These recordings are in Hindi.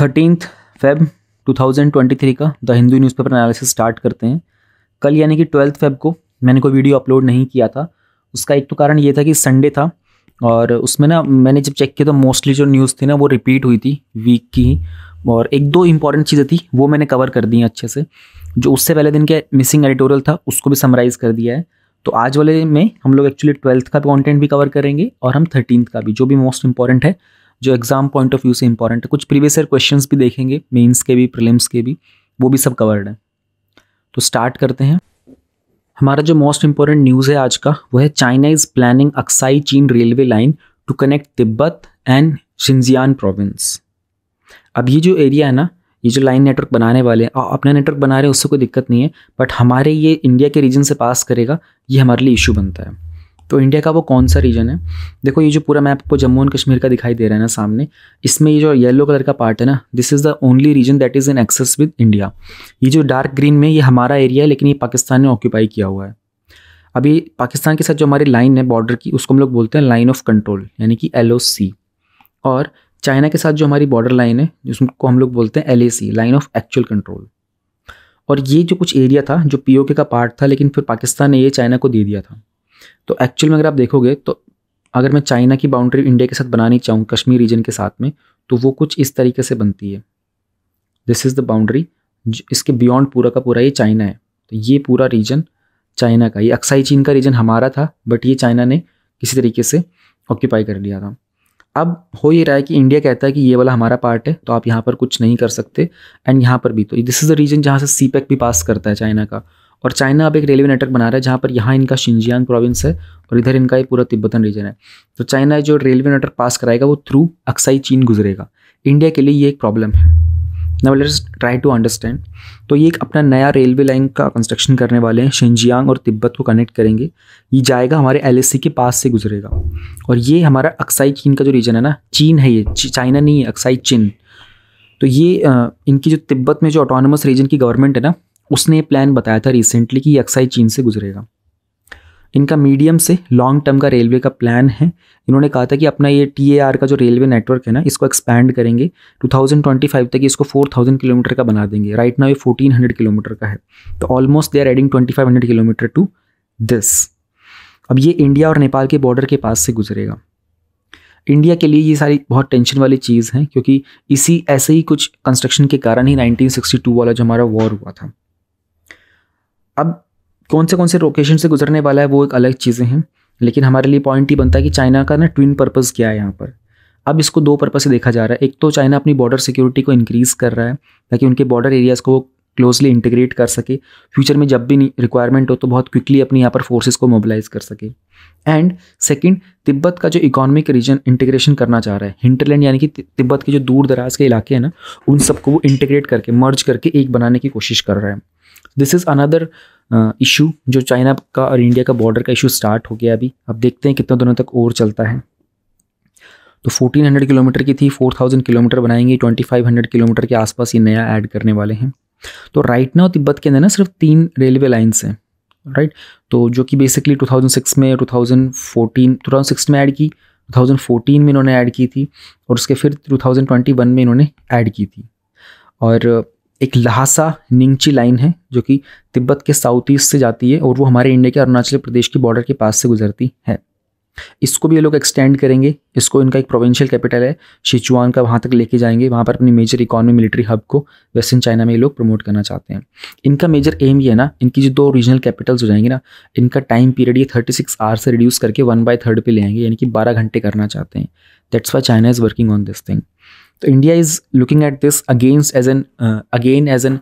थर्टीनथ फेब 2023 का the Hindu newspaper analysis start करते हैं कल यानी कि ट्वेल्थ फेब को मैंने कोई वीडियो अपलोड नहीं किया था उसका एक तो कारण ये था कि संडे था और उसमें ना मैंने जब चेक किया तो मोस्टली जो न्यूज़ थी ना वो रिपीट हुई थी वीक की और एक दो इंपॉर्टेंट चीज़ें थी वो मैंने कवर कर दी हैं अच्छे से जो उससे पहले दिन के मिसिंग एडिटोरियल था उसको भी समराइज़ कर दिया है तो आज वाले में हम लोग एक्चुअली ट्वेल्थ का कॉन्टेंट भी कवर करेंगे और हम थर्टीनथ का भी जो भी मोस्ट इंपॉर्टेंट है जो एग्जाम पॉइंट ऑफ व्यू से इंपॉर्टेंट है कुछ प्रीवियस ईयर क्वेश्चन भी देखेंगे मेन्स के भी प्रिलिम्स के भी वो भी सब कवर्ड है तो स्टार्ट करते हैं हमारा जो मोस्ट इंपॉर्टेंट न्यूज़ है आज का वो है China is planning Aksai Chin railway line to connect Tibet and Xinjiang province अब ये जो एरिया है ना ये जो लाइन नेटवर्क बनाने वाले हैं अपना नेटवर्क बना रहे हैं उससे कोई दिक्कत नहीं है बट हमारे ये इंडिया के रीजन से पास करेगा ये हमारे लिए इशू बनता है तो इंडिया का वो कौन सा रीजन है देखो ये जो पूरा मैप आपको जम्मू एंड कश्मीर का दिखाई दे रहा है ना सामने इसमें ये जो येलो कलर का पार्ट है ना this is the only region that is in access with India ये जो डार्क ग्रीन में ये हमारा एरिया है लेकिन ये पाकिस्तान ने ऑक्यूपाई किया हुआ है अभी पाकिस्तान के साथ जो हमारी लाइन है बॉर्डर की उसको हम लोग बोलते हैं लाइन ऑफ कंट्रोल यानी कि एल और चाइना के साथ जो हमारी बॉर्डर लाइन है जिसको हम लोग बोलते हैं L line of actual control और ये जो कुछ एरिया था जो पी का पार्ट था लेकिन फिर पाकिस्तान ने ये चाइना को दे दिया था तो एक्चुअल में अगर आप देखोगे तो अगर मैं चाइना की बाउंड्री इंडिया के साथ बनानी चाहूँ कश्मीर रीजन के साथ में तो वो कुछ इस तरीके से बनती है दिस इज़ द बाउंड्री इसके बियॉन्ड पूरा का पूरा ये चाइना है तो ये पूरा रीजन चाइना का ये अक्साई चीन का रीजन हमारा था बट ये चाइना ने किसी तरीके से ऑक्यूपाई कर लिया था अब हो ये रहा है कि इंडिया कहता है कि ये वाला हमारा पार्ट है तो आप यहाँ पर कुछ नहीं कर सकते एंड यहाँ पर भी तो दिस इज़ द रीजन जहाँ से सी e भी पास करता है चाइना का और चाइना अब एक रेलवे नेटवर्क बना रहा है जहाँ पर यहाँ इनका शिंजियांग प्रोविंस है और इधर इनका ये पूरा तिब्बतन रीजन है तो चाइना जो रेलवे नेटवर्क पास कराएगा वो थ्रू अक्साई चीन गुजरेगा इंडिया के लिए ये एक प्रॉब्लम है now let's try to understand तो ये एक अपना नया रेलवे लाइन का कंस्ट्रक्शन करने वाले हैं शिंजियांग और तिब्बत को कनेक्ट करेंगे ये जाएगा हमारे एल के पास से गुजरेगा और ये हमारा अक्साई चीन का जो रीजन है ना चीन है ये चाइना नहीं है अक्साई चीन तो ये इनकी जो तिब्बत में जो ऑटोनमस रीजन की गवर्नमेंट है ना उसने प्लान बताया था रिसेंटली कि अक्साई चीन से गुजरेगा इनका मीडियम से लॉन्ग टर्म का रेलवे का प्लान है इन्होंने कहा था कि अपना ये टी का जो रेलवे नेटवर्क है ना इसको एक्सपैंड करेंगे 2025 तक इसको 4000 किलोमीटर का बना देंगे राइट नाउ ये 1400 किलोमीटर का है तो almost they are adding 2500 kilometre to this अब ये इंडिया और नेपाल के बॉर्डर के पास से गुजरेगा इंडिया के लिए ये सारी बहुत टेंशन वाली चीज़ है क्योंकि इसी ऐसे ही कुछ कंस्ट्रक्शन के कारण ही 1962 वाला जो हमारा वॉर हुआ था अब कौन से कौन से लोकेशन से गुजरने वाला है वो एक अलग चीज़ें हैं लेकिन हमारे लिए पॉइंट ही बनता है कि चाइना का ना ट्विन पर्पज़ क्या है यहाँ पर अब इसको दो पर्पज़ से देखा जा रहा है एक तो चाइना अपनी बॉर्डर सिक्योरिटी को इंक्रीज़ कर रहा है ताकि उनके बॉर्डर एरियाज़ को वो क्लोजली इंटीग्रेट कर सके फ्यूचर में जब भी रिक्वायरमेंट हो तो बहुत क्विकली अपनी यहाँ पर फोर्सेस को मोबिलाइज कर सके एंड सेकंड तिब्बत का जो इकोनॉमिक रीजन इंटीग्रेशन करना चाह रहा है हिंटरलैंड यानी कि तिब्बत के जो दूर दराज के इलाके हैं ना उन सबको वो इंटीग्रेट करके मर्ज करके एक बनाने की कोशिश कर रहा है दिस इज़ अनदर इशू जो चाइना का और इंडिया का बॉर्डर का इशू स्टार्ट हो गया अभी अब देखते हैं कितना दिनों तक और चलता है तो 1400 किलोमीटर की थी 4000 किलोमीटर बनाएंगे 2500 किलोमीटर के आसपास ये नया ऐड करने वाले हैं तो राइट नाउ तिब्बत के अंदर ना सिर्फ तीन रेलवे लाइन्स हैं राइट तो जो कि बेसिकली 2006 में 2014 2006 में ऐड की 2014 में इन्होंने ऐड की थी और उसके फिर 2021 में इन्होंने ऐड की थी और एक लहासा निंगची लाइन है जो कि तिब्बत के साउथ ईस्ट से जाती है और वो हमारे इंडिया के अरुणाचल प्रदेश की बॉर्डर के पास से गुजरती है इसको भी ये लोग एक्सटेंड करेंगे इसको इनका एक प्रोविंशियल कैपिटल है शिचुआन का वहाँ तक लेके जाएंगे वहाँ पर अपनी मेजर इकॉनमी मिलिट्री हब को वेस्टर्न चाइना में ये लोग प्रमोट करना चाहते हैं इनका मेजर एम ये है ना इनकी जो दो रीजनल कैपिटल्स हो जाएंगे ना इनका टाइम पीरियड ये थर्टी सिक्स आवर से रिड्यूस करके वन बाय थर्ड पर ले आएंगे यानी कि बारह घंटे करना चाहते हैं that's why China is working on this thing तो India is looking at this against as an again as an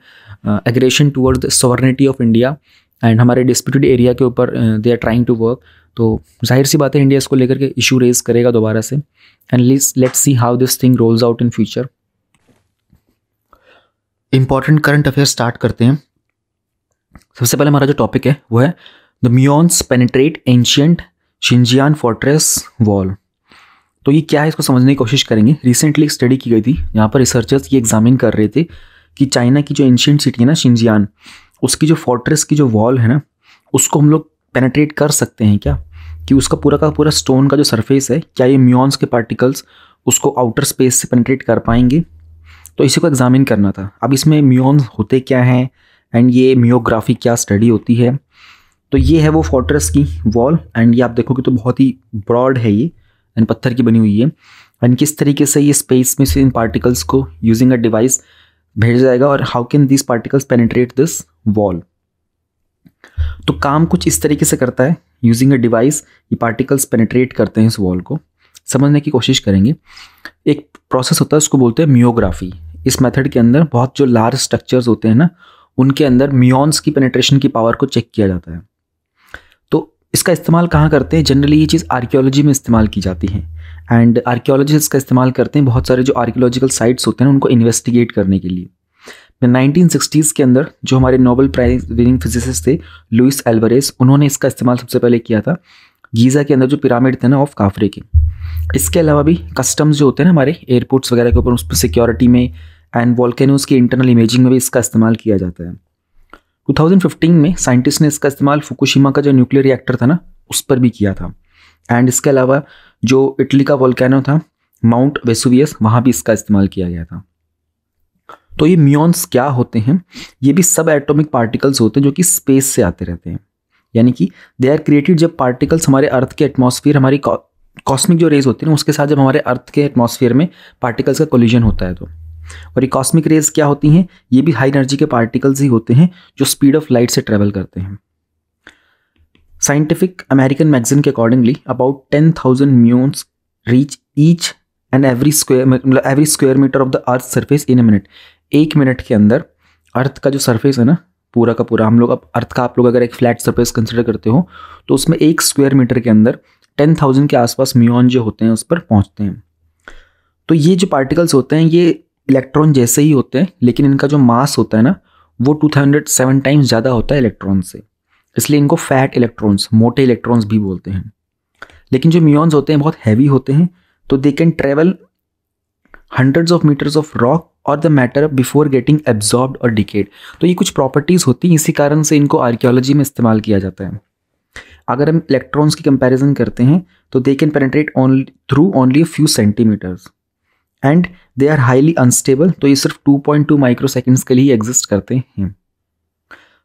aggression toward the sovereignty of India and हमारे डिस्प्यूटेड एरिया के ऊपर they are trying to work तो जाहिर सी बात है इंडिया इसको लेकर के इशू रेज करेगा दोबारा से and let's see how this thing rolls out in future important current affair start करते हैं सबसे पहले हमारा जो टॉपिक है वो है the muons penetrate ancient Xinjiang fortress wall तो ये क्या है इसको समझने की कोशिश करेंगे रिसेंटली एक स्टडी की गई थी यहाँ पर रिसर्चर्स ये एग्जामिन कर रहे थे कि चाइना की जो एंशियंट सिटी है ना शिंजियान उसकी जो फोर्ट्रेस की जो वॉल है ना उसको हम लोग पेनेट्रेट कर सकते हैं क्या कि उसका पूरा का पूरा स्टोन का जो सरफेस है क्या ये म्योन्स के पार्टिकल्स उसको आउटर स्पेस से पेनेट्रेट कर पाएंगे तो इसी को एग्जामिन करना था अब इसमें म्योन्स होते क्या हैं एंड ये म्योग्राफी क्या स्टडी होती है तो ये है वो फोर्ट्रेस की वॉल एंड ये आप देखोगे तो बहुत ही ब्रॉड है ये यानी पत्थर की बनी हुई है एंड किस तरीके से ये स्पेस में से इन पार्टिकल्स को यूजिंग अ डिवाइस भेजा जाएगा और how can this particles penetrate this wall तो काम कुछ इस तरीके से करता है यूजिंग अ डिवाइस ये पार्टिकल्स पेनिट्रेट करते हैं इस वॉल को समझने की कोशिश करेंगे एक प्रोसेस होता है उसको बोलते हैं मियोग्राफी इस मेथड के अंदर बहुत जो लार्ज स्ट्रक्चर्स होते हैं ना उनके अंदर मियॉन्स की पेनिट्रेशन की पावर को चेक किया जाता है इसका इस्तेमाल कहाँ करते हैं जनरली ये चीज़ आर्कियोलॉजी में इस्तेमाल की जाती है एंड आर्कियोलॉजिस्ट का इस्तेमाल करते हैं बहुत सारे जो आर्कियोलॉजिकल साइट्स होते हैं उनको इन्वेस्टिगेट करने के लिए नाइनटीन सिक्सटीज़ के अंदर जो हमारे नोबल प्राइज विनिंग फिजिसिस्ट थे लुइस एल्वरेस उन्होंने इसका इस्तेमाल सबसे पहले किया था गीज़ा के अंदर जो पिरामिड थे ना ऑफ काफरे के इसके अलावा भी कस्टम्स जो होते हैं ना हमारे एयरपोर्ट्स वगैरह के ऊपर उस पर सिक्योरिटी में एंड वॉल्केनोज की इंटरनल इमेजिंग में भी इसका इस्तेमाल किया जाता है 2015 में साइंटिस्ट ने इसका इस्तेमाल फुकुशिमा का जो न्यूक्लियर रिएक्टर था ना उस पर भी किया था एंड इसके अलावा जो इटली का वॉलकैनो था माउंट वेसुवियस वहाँ भी इसका इस्तेमाल किया गया था तो ये म्योन्स क्या होते हैं ये भी सब एटॉमिक पार्टिकल्स होते हैं जो कि स्पेस से आते रहते हैं यानी कि दे आर क्रिएटेड जब पार्टिकल्स हमारे अर्थ के एटमोसफियर हमारी कॉस्मिक जो रेज होती है ना उसके साथ जब हमारे अर्थ के एटमोसफियर में पार्टिकल्स का कोलिजन होता है तो और ये कॉस्मिक रेज क्या होती हैं ये भी हाई एनर्जी के पार्टिकल्स ही होते हैं जो स्पीड ऑफ लाइट से ट्रेवल करते हैं साइंटिफिक अमेरिकन मैगजीन के accordingly about ten thousand muons reach each and every square मतलब every square metre of the earth surface in a minute एक मिनट के अंदर अर्थ का जो सरफेस है ना पूरा का पूरा हम लोग अब अर्थ का आप लोग अगर एक फ्लैट सरफेस कंसिडर करते हो तो उसमें एक स्क्वायर मीटर के अंदर टेन थाउजेंड के आसपास म्यून जो होते हैं उस पर पहुँचते हैं तो ये जो पार्टिकल्स होते हैं ये इलेक्ट्रॉन जैसे ही होते हैं लेकिन इनका जो मास होता है ना वो टू हंड्रेड सेवन टाइम्स ज़्यादा होता है इलेक्ट्रॉन से इसलिए इनको फैट इलेक्ट्रॉन्स मोटे इलेक्ट्रॉन्स भी बोलते हैं लेकिन जो म्यूनस होते हैं बहुत हैवी होते हैं तो they can travel hundreds of metres of rock और the matter before getting absorb और डिकेड तो ये कुछ प्रॉपर्टीज़ होती हैं इसी कारण से इनको आर्कियोलॉजी में इस्तेमाल किया जाता है अगर हम इलेक्ट्रॉन्स की कंपैरिजन करते हैं तो they can penetrate only through only few centimetres and they are highly unstable तो ये सिर्फ 2.2 पॉइंट माइक्रो सेकेंड्स के लिए एग्जिस्ट करते हैं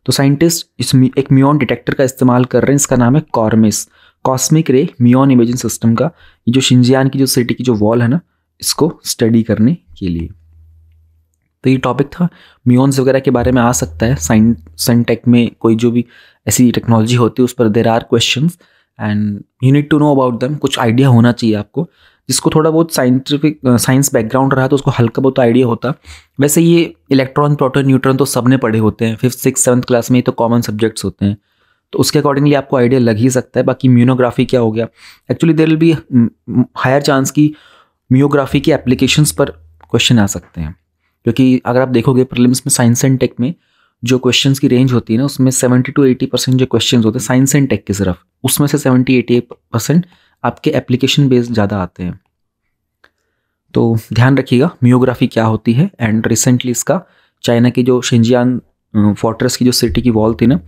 तो साइंटिस्ट इस एक म्यून डिटेक्टर का इस्तेमाल कर रहे हैं इसका नाम है कॉर्मिस कॉस्मिक रे म्योन इमेजिंग सिस्टम का ये जो शिंजियान की जो सिटी की जो वॉल है ना इसको स्टडी करने के लिए तो ये टॉपिक था म्योन्स वगैरह के बारे में आ सकता है साइन सनटेक में कोई जो भी ऐसी टेक्नोलॉजी होती है उस पर there are question and you need to know about them कुछ आइडिया होना चाहिए आपको जिसको थोड़ा बहुत साइंटिफिक साइंस बैकग्राउंड रहा तो उसको हल्का बहुत आइडिया होता वैसे ये इलेक्ट्रॉन प्रोटोन न्यूट्रॉन तो सब ने पढ़े होते हैं फिफ्थ सिक्स सेवन्थ क्लास में ही तो कॉमन सब्जेक्ट्स होते हैं तो उसके अकॉर्डिंगली आपको आइडिया लग ही सकता है बाकी म्यूनोग्राफी क्या हो गया actually there will be higher chance की म्यूग्राफी के एप्लीकेशन पर क्वेश्चन आ सकते हैं क्योंकि अगर आप देखोगे प्रिलिम्स में साइंस एंड टेक में जो क्वेश्चन की रेंज होती है ना उसमें सेवेंटी टू एटी परसेंट जो क्वेश्चन होते हैं साइंस एंड टेक के सिर्फ उसमें से सेवेंटी एटी परसेंट आपके एप्लीकेशन बेस्ड ज़्यादा आते हैं तो ध्यान रखिएगा मियोग्राफी क्या होती है एंड रिसेंटली इसका चाइना की जो शिंजियान फोर्ट्रेस की जो सिटी की वॉल थी ना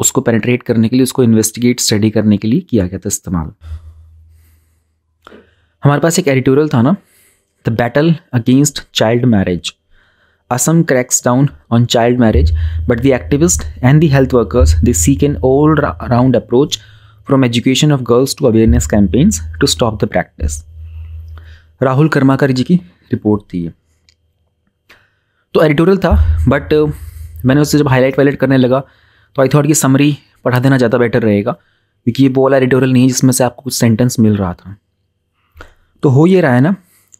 उसको पेनिट्रेट करने के लिए उसको इन्वेस्टिगेट स्टडी करने के लिए किया गया था इस्तेमाल हमारे पास एक एडिटोरियल था ना the battle against child marriage Assam cracks down on child marriage but the activist and the health workers they seek an all round approach from education of girls to awareness campaigns to stop the practice Rahul Karmakar ji की रिपोर्ट थी ये तो एडिटोरियल था बट uh, मैंने उससे जब हाईलाइट वाईलाइट करने लगा तो आई थॉट की समरी पढ़ा देना ज़्यादा बेटर रहेगा क्योंकि ये वो वाला एडिटोरियल नहीं है जिसमें से आपको कुछ सेंटेंस मिल रहा था तो हो ये रहा है ना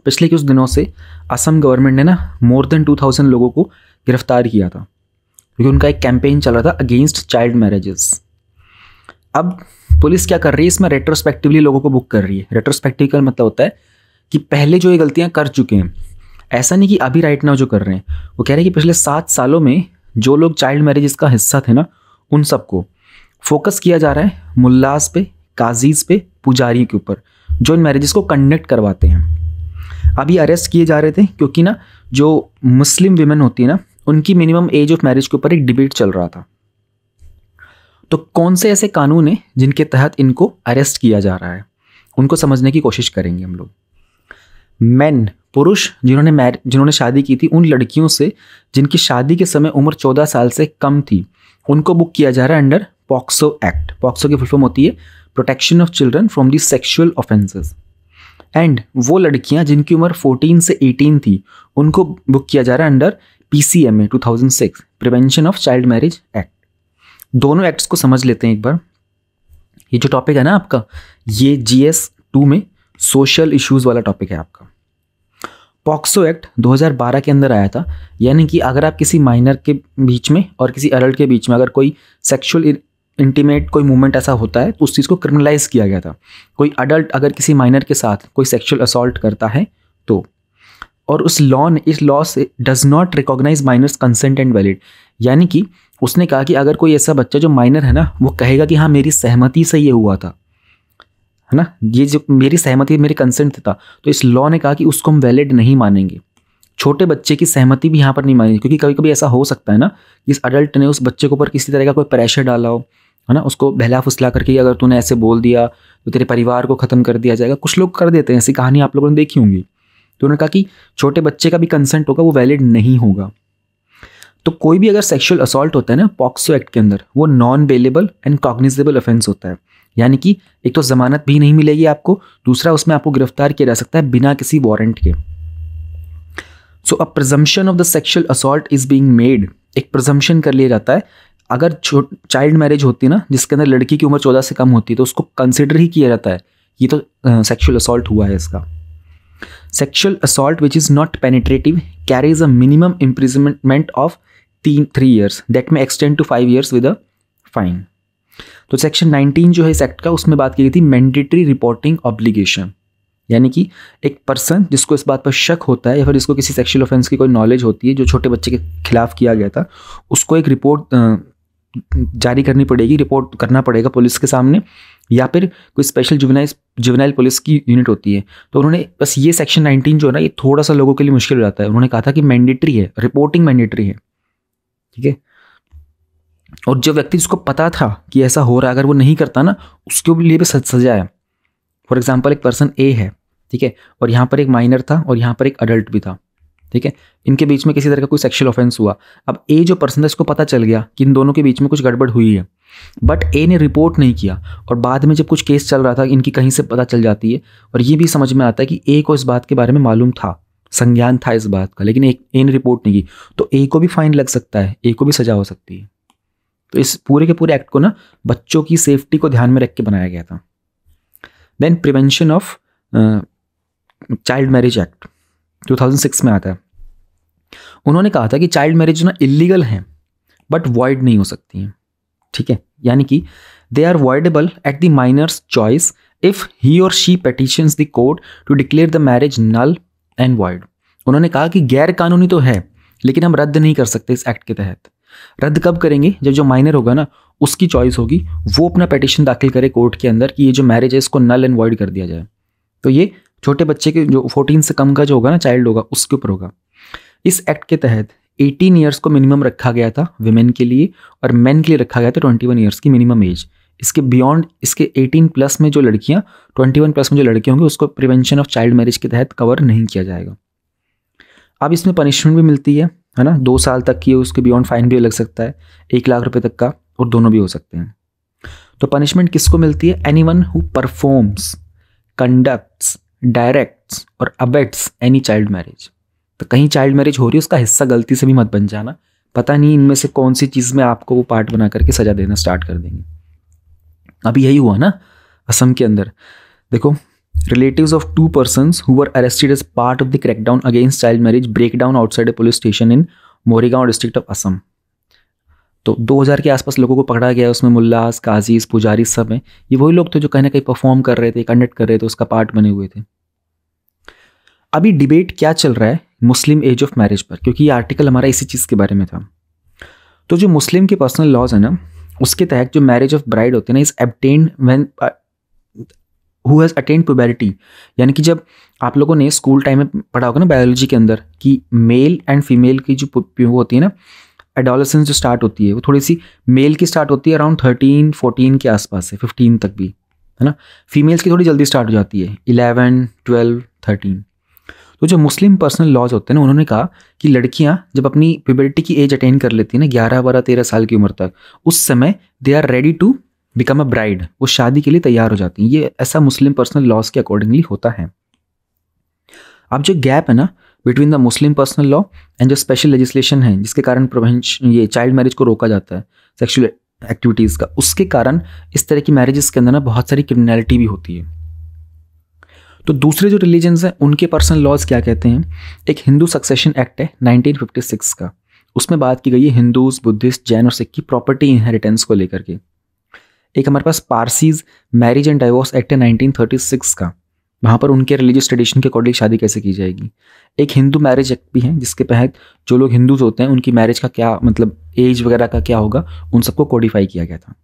पिछले कुछ दिनों से असम गवर्नमेंट ने ना मोर देन टू थाउजेंड लोगों को गिरफ्तार किया था क्योंकि उनका एक कैंपेन चल रहा था अगेंस्ट चाइल्ड मैरिजेस अब पुलिस क्या कर रही है इसमें रेट्रोस्पेक्टिवली लोगों को बुक कर रही है रेट्रोस्पेक्टिव का मतलब होता है कि पहले जो ये गलतियाँ कर चुके हैं ऐसा नहीं कि अभी राइट नाउ जो कर रहे हैं वो कह रहे हैं कि पिछले सात सालों में जो लोग चाइल्ड मैरिज का हिस्सा थे ना उन सबको फोकस किया जा रहा है मुल्लास पे काजीज़ पे पुजारियों के ऊपर जो इन मैरिजेस को कंडक्ट करवाते हैं अभी अरेस्ट किए जा रहे थे क्योंकि ना जो मुस्लिम वीमेन होती है ना उनकी मिनिमम एज ऑफ मैरिज के ऊपर एक डिबेट चल रहा था तो कौन से ऐसे कानून हैं जिनके तहत इनको अरेस्ट किया जा रहा है उनको समझने की कोशिश करेंगे हम लोग मैन पुरुष जिन्होंने मैर जिन्होंने शादी की थी उन लड़कियों से जिनकी शादी के समय उम्र चौदह साल से कम थी उनको बुक किया जा रहा है अंडर पॉक्सो एक्ट पॉक्सो की फुलफॉर्म होती है protection of children from the sexual offences and वो लड़कियां जिनकी उम्र 14 से 18 थी उनको बुक किया जा रहा है under P C M A two thousand six prevention of child marriage act दोनों एक्ट्स को समझ लेते हैं एक बार ये जो टॉपिक है ना आपका ये जी एस टू में सोशल इश्यूज़ वाला टॉपिक है आपका पॉक्सो एक्ट 2012 के अंदर आया था यानी कि अगर आप किसी माइनर के बीच में और किसी अडल्ट के बीच में अगर कोई सेक्सुअल इंटीमेट कोई मूवमेंट ऐसा होता है तो उस चीज़ को क्रिमिनलाइज किया गया था कोई अडल्ट अगर किसी माइनर के साथ कोई सेक्सुअल असॉल्ट करता है तो और उस लॉ ने इस लॉ से does not recognise minors consent and valid यानी कि उसने कहा कि अगर कोई ऐसा बच्चा जो माइनर है ना वो कहेगा कि हाँ मेरी सहमति से ये हुआ था है ना ये जो मेरी सहमति मेरे कंसेंट था तो इस लॉ ने कहा कि उसको हम वैलिड नहीं मानेंगे छोटे बच्चे की सहमति भी यहाँ पर नहीं मानेंगे क्योंकि कभी कभी ऐसा हो सकता है ना कि इस अडल्ट ने उस बच्चे के ऊपर किसी तरह का कोई प्रेशर डाला हो है ना उसको बहला फुसला करके अगर तूने ऐसे बोल दिया तो तेरे परिवार को ख़त्म कर दिया जाएगा कुछ लोग कर देते हैं ऐसी कहानी आप लोगों ने देखी होंगी तो उन्होंने कहा कि छोटे बच्चे का भी कंसेंट होगा वो वैलिड नहीं होगा तो कोई भी अगर सेक्शुअल असॉल्ट होता है ना पॉक्सो एक्ट के अंदर वो non bailable and cognizable offence होता है यानी कि एक तो ज़मानत भी नहीं मिलेगी आपको दूसरा उसमें आपको गिरफ्तार किया जा सकता है बिना किसी वारंट के so a presumption of the sexual assault is being made एक प्रजम्पन कर लिया जाता है अगर चाइल्ड मैरिज होती है ना जिसके अंदर लड़की की उम्र चौदह से कम होती है तो उसको कंसिडर ही किया जाता है ये तो सेक्शुअल uh, असॉल्ट हुआ है इसका sexual assault which is not penetrative carries a minimum imprisonment of तीन three years that may extend to five years with a fine तो सेक्शन 19 जो है इस एक्ट का उसमें बात की गई थी मैंडेटरी रिपोर्टिंग ऑब्लिगेशन यानी कि एक पर्सन जिसको इस बात पर शक होता है या फिर जिसको किसी सेक्शुअल ऑफेंस की कोई नॉलेज होती है जो छोटे बच्चे के खिलाफ किया गया था उसको एक रिपोर्ट जारी करनी पड़ेगी रिपोर्ट करना पड़ेगा पुलिस के सामने या फिर कोई स्पेशल जुवेनाइल जुवेनाइल पुलिस की यूनिट होती है तो उन्होंने बस ये सेक्शन 19 जो है ना ये थोड़ा सा लोगों के लिए मुश्किल हो जाता है उन्होंने कहा था कि मैंडेटरी है रिपोर्टिंग मैंडेटरी है ठीक है और जो व्यक्ति जिसको पता था कि ऐसा हो रहा है अगर वो नहीं करता ना उसके लिए भी सजा है फॉर एग्जाम्पल एक पर्सन ए है ठीक है और यहाँ पर एक माइनर था और यहाँ पर एक अडल्ट भी था ठीक है इनके बीच में किसी तरह का कोई सेक्शुअल ऑफेंस हुआ अब ए जो पर्सन था इसको पता चल गया कि इन दोनों के बीच में कुछ गड़बड़ हुई है बट ए ने रिपोर्ट नहीं किया और बाद में जब कुछ केस चल रहा था इनकी कहीं से पता चल जाती है और ये भी समझ में आता है कि ए को इस बात के बारे में मालूम था संज्ञान था इस बात का लेकिन एक ए रिपोर्ट नहीं की तो ए को भी फाइन लग सकता है ए को भी सजा हो सकती है तो इस पूरे के पूरे एक्ट को ना बच्चों की सेफ्टी को ध्यान में रख के बनाया गया था then prevention of child marriage act 2006 में आता है उन्होंने कहा था कि चाइल्ड मैरिज ना इलीगल है बट वॉइड नहीं हो सकती हैं ठीक है यानी कि they are voidable at the minor's choice if he और she petitions the court to declare the marriage null and void उन्होंने कहा कि गैर कानूनी तो है लेकिन हम रद्द नहीं कर सकते इस एक्ट के तहत रद्द कब करेंगे जब जो माइनर होगा ना उसकी चॉइस होगी वो अपना पटिशन दाखिल करे कोर्ट के अंदर कि ये जो मैरिज है इसको नल एंड वॉइड कर दिया जाए तो ये छोटे बच्चे के जो फोर्टीन से कम का जो होगा ना चाइल्ड होगा उसके ऊपर होगा इस एक्ट के तहत 18 ईयर्स को मिनिमम रखा गया था विमेन के लिए और मेन के लिए रखा गया था 21 ईयर्स की मिनिमम एज इसके बियॉन्ड इसके 18 प्लस में जो लड़कियां 21 प्लस में जो लड़के होंगे उसको प्रिवेंशन ऑफ चाइल्ड मैरिज के तहत कवर नहीं किया जाएगा अब इसमें पनिशमेंट भी मिलती है है ना दो साल तक की उसके बियॉन्ड फाइन भी लग सकता है एक लाख रुपये तक का और दोनों भी हो सकते हैं तो पनिशमेंट किसको मिलती है anyone who performs conducts directs और अबेट्स एनी चाइल्ड मैरिज तो कहीं चाइल्ड मैरिज हो रही है उसका हिस्सा गलती से भी मत बन जाना पता नहीं इनमें से कौन सी चीज़ में आपको वो पार्ट बना करके सजा देना स्टार्ट कर देंगे अभी यही हुआ ना असम के अंदर देखो relative of two persons are arrested as part of the crackdown against child marriage break down outside police station in in district of Assam तो 2000 के आसपास लोगों को पकड़ा गया उसमें मुल्लास काजीज पुजारी सब हैं ये वही लोग थे जो कहीं ना कहीं परफॉर्म कर रहे थे कंडक्ट कर रहे थे उसका पार्ट बने हुए थे अभी डिबेट क्या चल रहा है मुस्लिम एज ऑफ मैरिज पर क्योंकि ये आर्टिकल हमारा इसी चीज़ के बारे में था तो जो मुस्लिम के पर्सनल लॉज है ना उसके तहत जो मैरिज ऑफ ब्राइड होते हैं ना is obtain when who has attained puberty यानी कि जब आप लोगों ने स्कूल टाइम में पढ़ा होगा ना बायोलॉजी के अंदर कि मेल एंड फीमेल की जो वो होती है ना एडोलसेंस जो स्टार्ट होती है वो थोड़ी सी मेल की स्टार्ट होती है अराउंड थर्टीन फोर्टीन के आसपास से फिफ्टीन तक भी है ना फीमेल्स की थोड़ी जल्दी स्टार्ट हो जाती है इलेवन ट्वेल्व थर्टीन तो जो मुस्लिम पर्सनल लॉज होते हैं ना उन्होंने कहा कि लड़कियां जब अपनी प्यूबर्टी की एज अटेन कर लेती है ना ग्यारह बारह तेरह साल की उम्र तक उस समय they are ready to become a bride वो शादी के लिए तैयार हो जाती हैं ये ऐसा मुस्लिम पर्सनल लॉज के अकॉर्डिंगली होता है अब जो गैप है ना between the Muslim personal law and जो स्पेशल लेजिस्लेशन है जिसके कारण प्रोवेंशन ये चाइल्ड मैरिज को रोका जाता है सेक्शुअल एक्टिविटीज़ का उसके कारण इस तरह की मैरिजेस के अंदर ना बहुत सारी क्रिमिनलिटी भी होती है तो दूसरे जो रिलीजन्स हैं उनके पर्सनल लॉज क्या कहते हैं एक हिंदू सक्सेशन एक्ट है 1956 का उसमें बात की गई है हिंदूज बुद्धिस्ट जैन और सिख की प्रॉपर्टी इनहेरिटेंस को लेकर के एक हमारे पास Parsis marriage and divorce act है नाइनटीन का वहाँ पर उनके रिलीजियस ट्रेडिशन के अकॉर्डिंग शादी कैसे की जाएगी एक हिंदू मैरिज एक्ट भी है जिसके तहत जो लोग हिंदूज होते हैं उनकी मैरिज का क्या मतलब एज वगैरह का क्या होगा उन सबको कोडिफाई किया गया था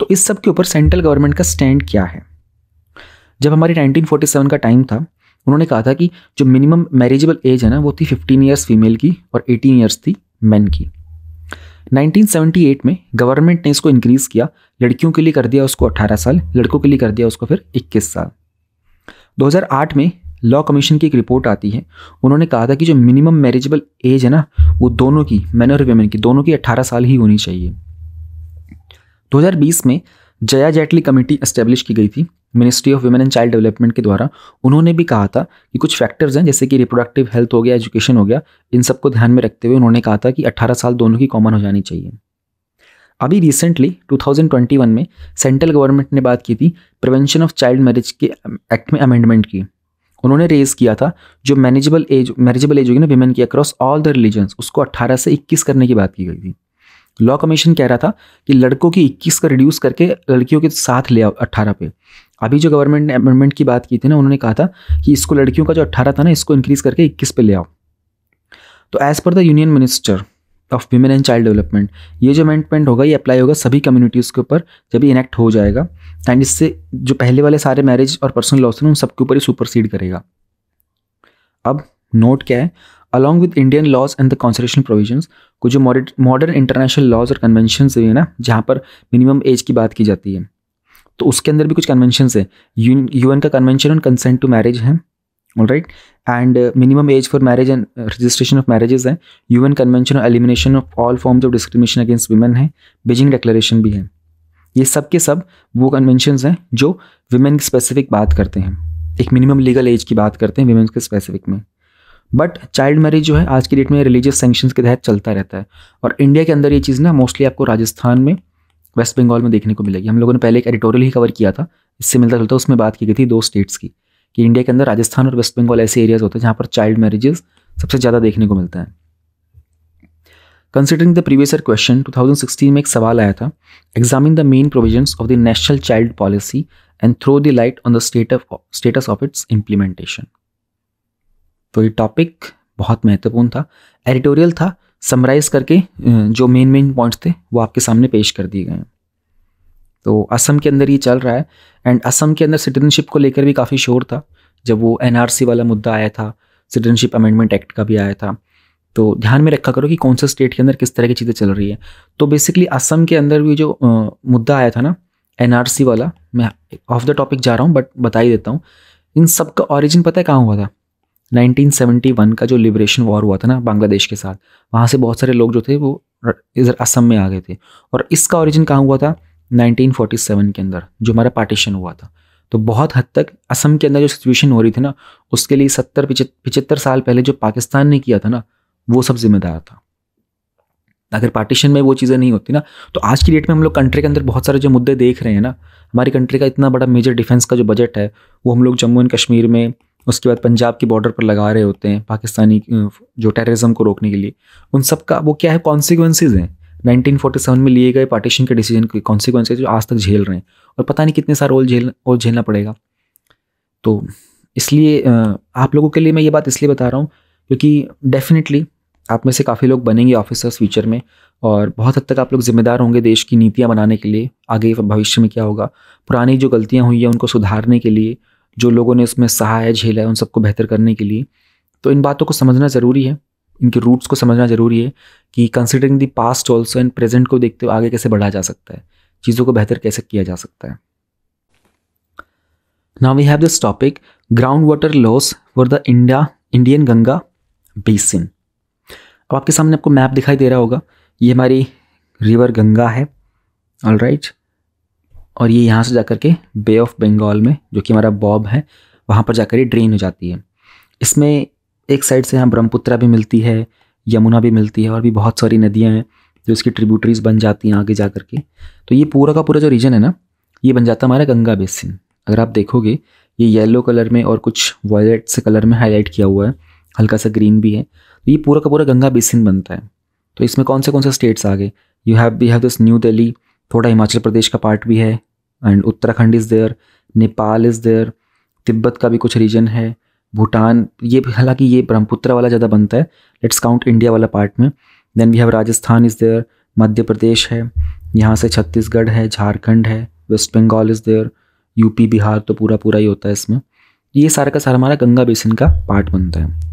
तो इस सब के ऊपर सेंट्रल गवर्नमेंट का स्टैंड क्या है जब हमारी 1947 का टाइम था उन्होंने कहा था कि जो मिनिमम मैरिजेबल एज है ना वो थी 15 इयर्स फीमेल की और 18 इयर्स थी मैन की 1978 में गवर्नमेंट ने इसको इंक्रीज़ किया लड़कियों के लिए कर दिया उसको 18 साल लड़कों के लिए कर दिया उसको फिर 21 साल 2008 में लॉ कमीशन की एक रिपोर्ट आती है उन्होंने कहा था कि जो मिनिमम मैरिजेबल एज है ना वो दोनों की मैन और वेमेन की दोनों की 18 साल ही होनी चाहिए 2020 में जया जेटली कमेटी इस्टेब्लिश की गई थी ministry of women and child development के द्वारा उन्होंने भी कहा था कि कुछ फैक्टर्स हैं जैसे कि रिप्रोडक्टिव हेल्थ हो गया एजुकेशन हो गया इन सबको ध्यान में रखते हुए उन्होंने कहा था कि 18 साल दोनों की कॉमन हो जानी चाहिए अभी रिसेंटली 2021 में सेंट्रल गवर्नमेंट ने बात की थी प्रिवेंशन ऑफ चाइल्ड मैरिज के एक्ट में अमेंडमेंट की उन्होंने रेज किया था जो मैनेजेबल एज मैरिजेबल एज होगी ना वीमेन की अक्रॉस ऑल द रिलीजन्स उसको 18 से 21 करने की बात की गई थी लॉ कमीशन कह रहा था कि लड़कों की 21 का रिड्यूस करके लड़कियों के साथ ले आओ अट्ठारह पे अभी जो गवर्नमेंट ने अमेंडमेंट की बात की थी ना उन्होंने कहा था कि इसको लड़कियों का जो अट्ठारह था ना इसको इंक्रीज़ करके इक्कीस पे ले आओ तो as per the union minister of women and child development ये जो अमेंडमेंट होगा ये अप्लाई होगा सभी कम्युनिटीज़ के ऊपर जब इनेक्ट हो जाएगा एंड इससे जो पहले वाले सारे मैरिज और पर्सनल लॉस हैं उन सबके ऊपर ही सुपरसीड करेगा अब नोट क्या है along with Indian laws and the constitution provision को जो मॉडर्न इंटरनेशनल लॉज और कन्वेंशन हुए ना जहाँ पर मिनिमम एज की बात की जाती है तो उसके अंदर भी कुछ कन्वेंशन है यू का convention on consent to marriage है all right and minimum age for marriage and registration of marriages है यू एन कन्वेंशन और elimination of all forms of discrimination against women है बीजिंग डिक्लेरेशन भी है ये सब के सब वो कन्वेंशन हैं जो वुमेन की स्पेसिफिक बात करते हैं एक मिनिमम लीगल एज की बात करते हैं वुमेन के स्पेसिफिक में बट चाइल्ड मैरिज जो है आज की डेट में रिलीजियस सेंक्शन के तहत चलता रहता है और इंडिया के अंदर ये चीज़ ना मोस्टली आपको राजस्थान में वेस्ट बंगाल में देखने को मिलेगी हम लोगों ने पहले एक एडिटोरियल ही कवर किया था इससे मिलता जुलता उसमें बात की गई थी दो स्टेट्स की कि इंडिया के अंदर राजस्थान और वेस्ट बंगाल ऐसे एरियाज होते हैं जहाँ पर चाइल्ड मैरिजेस सबसे ज़्यादा देखने को मिलता है कंसिडरिंग द प्रीवियसर क्वेश्चन 2016 में एक सवाल आया था examine the main provision of the national child policy and throw the light on the state of status of its implementation तो ये टॉपिक बहुत महत्वपूर्ण था एडिटोरियल था समराइज करके जो मेन मेन पॉइंट्स थे वो आपके सामने पेश कर दिए गए हैं तो असम के अंदर ये चल रहा है एंड असम के अंदर सिटीजनशिप को लेकर भी काफ़ी शोर था जब वो एन वाला मुद्दा आया था सिटीजनशिप अमेंडमेंट एक्ट का भी आया था तो ध्यान में रखा करो कि कौन से स्टेट के अंदर किस तरह की चीज़ें चल रही है तो बेसिकली असम के अंदर भी जो आ, मुद्दा आया था ना एन वाला मैं ऑफ द टॉपिक जा रहा हूँ बट बता ही देता हूँ इन सब का ऑरिजिन पता है कहाँ हुआ था 1971 का जो लिबरेशन वॉर हुआ था ना बांग्लादेश के साथ वहाँ से बहुत सारे लोग जो थे वो इधर असम में आ गए थे और इसका ओरिजिन कहाँ हुआ था 1947 के अंदर जो हमारा पार्टीशन हुआ था तो बहुत हद तक असम के अंदर जो सिचुएशन हो रही थी ना उसके लिए सत्तर पिचहत्तर साल पहले जो पाकिस्तान ने किया था ना वो सब जिम्मेदार था अगर पार्टीशन में वो चीज़ें नहीं होती ना तो आज की डेट में हम लोग कंट्री के अंदर बहुत सारे जो मुद्दे देख रहे हैं ना हमारी कंट्री का इतना बड़ा मेजर डिफेंस का जो बजट है वो हम लोग जम्मू एंड कश्मीर में उसके बाद पंजाब के बॉर्डर पर लगा रहे होते हैं पाकिस्तानी जो टेररिज्म को रोकने के लिए उन सब का वो क्या है कॉन्सिक्वेंसेज हैं 1947 में लिए गए पार्टीशन के डिसीजन के कॉन्सिक्वेंसेज जो आज तक झेल रहे हैं और पता नहीं कितने सारे रोल झेल और झेलना पड़ेगा तो इसलिए आप लोगों के लिए मैं ये बात इसलिए बता रहा हूँ क्योंकि डेफिनेटली आप में से काफ़ी लोग बनेंगे ऑफिसर्स फ्यूचर में और बहुत हद तक आप लोग जिम्मेदार होंगे देश की नीतियाँ बनाने के लिए आगे भविष्य में क्या होगा पुरानी जो गलतियाँ हुई हैं उनको सुधारने के लिए जो लोगों ने इसमें सहाय झेला है उन सबको बेहतर करने के लिए तो इन बातों को समझना ज़रूरी है इनके रूट्स को समझना ज़रूरी है कि considering the past also and present को देखते हुए आगे कैसे बढ़ा जा सकता है चीज़ों को बेहतर कैसे किया जा सकता है now we have this topic ground water loss for the India Indian Ganga basin अब आपके सामने आपको मैप दिखाई दे रहा होगा ये हमारी रिवर गंगा है ऑल राइट right. और ये यहाँ से जा कर के बे ऑफ बंगाल में जो कि हमारा बॉब है वहाँ पर जाकर ये ड्रेन हो जाती है इसमें एक साइड से यहाँ ब्रह्मपुत्रा भी मिलती है यमुना भी मिलती है और भी बहुत सारी नदियाँ हैं जो इसकी ट्रिब्यूटरीज बन जाती हैं आगे जा कर के तो ये पूरा का पूरा जो रीजन है ना ये बन जाता है हमारा गंगा बेसिन अगर आप देखोगे ये येलो कलर में और कुछ वायलेट से कलर में हाईलाइट किया हुआ है हल्का सा ग्रीन भी है तो ये पूरा का पूरा गंगा बेसिन बनता है तो इसमें कौन से कौन से स्टेट्स आ गए you have we have this New Delhi थोड़ा हिमाचल प्रदेश का पार्ट भी है and Uttarakhand is there Nepal is there Tibet का भी कुछ रीजन है भूटान ये हालांकि ये ब्रह्मपुत्र वाला ज़्यादा बनता है लेट्स काउंट इंडिया वाला पार्ट में then we have Rajasthan is there Madhya Pradesh है यहाँ से छत्तीसगढ़ है झारखंड है West Bengal is there UP Bihar तो पूरा पूरा ही होता है इसमें ये सारा का सारा हमारा गंगा बेसिन का पार्ट बनता है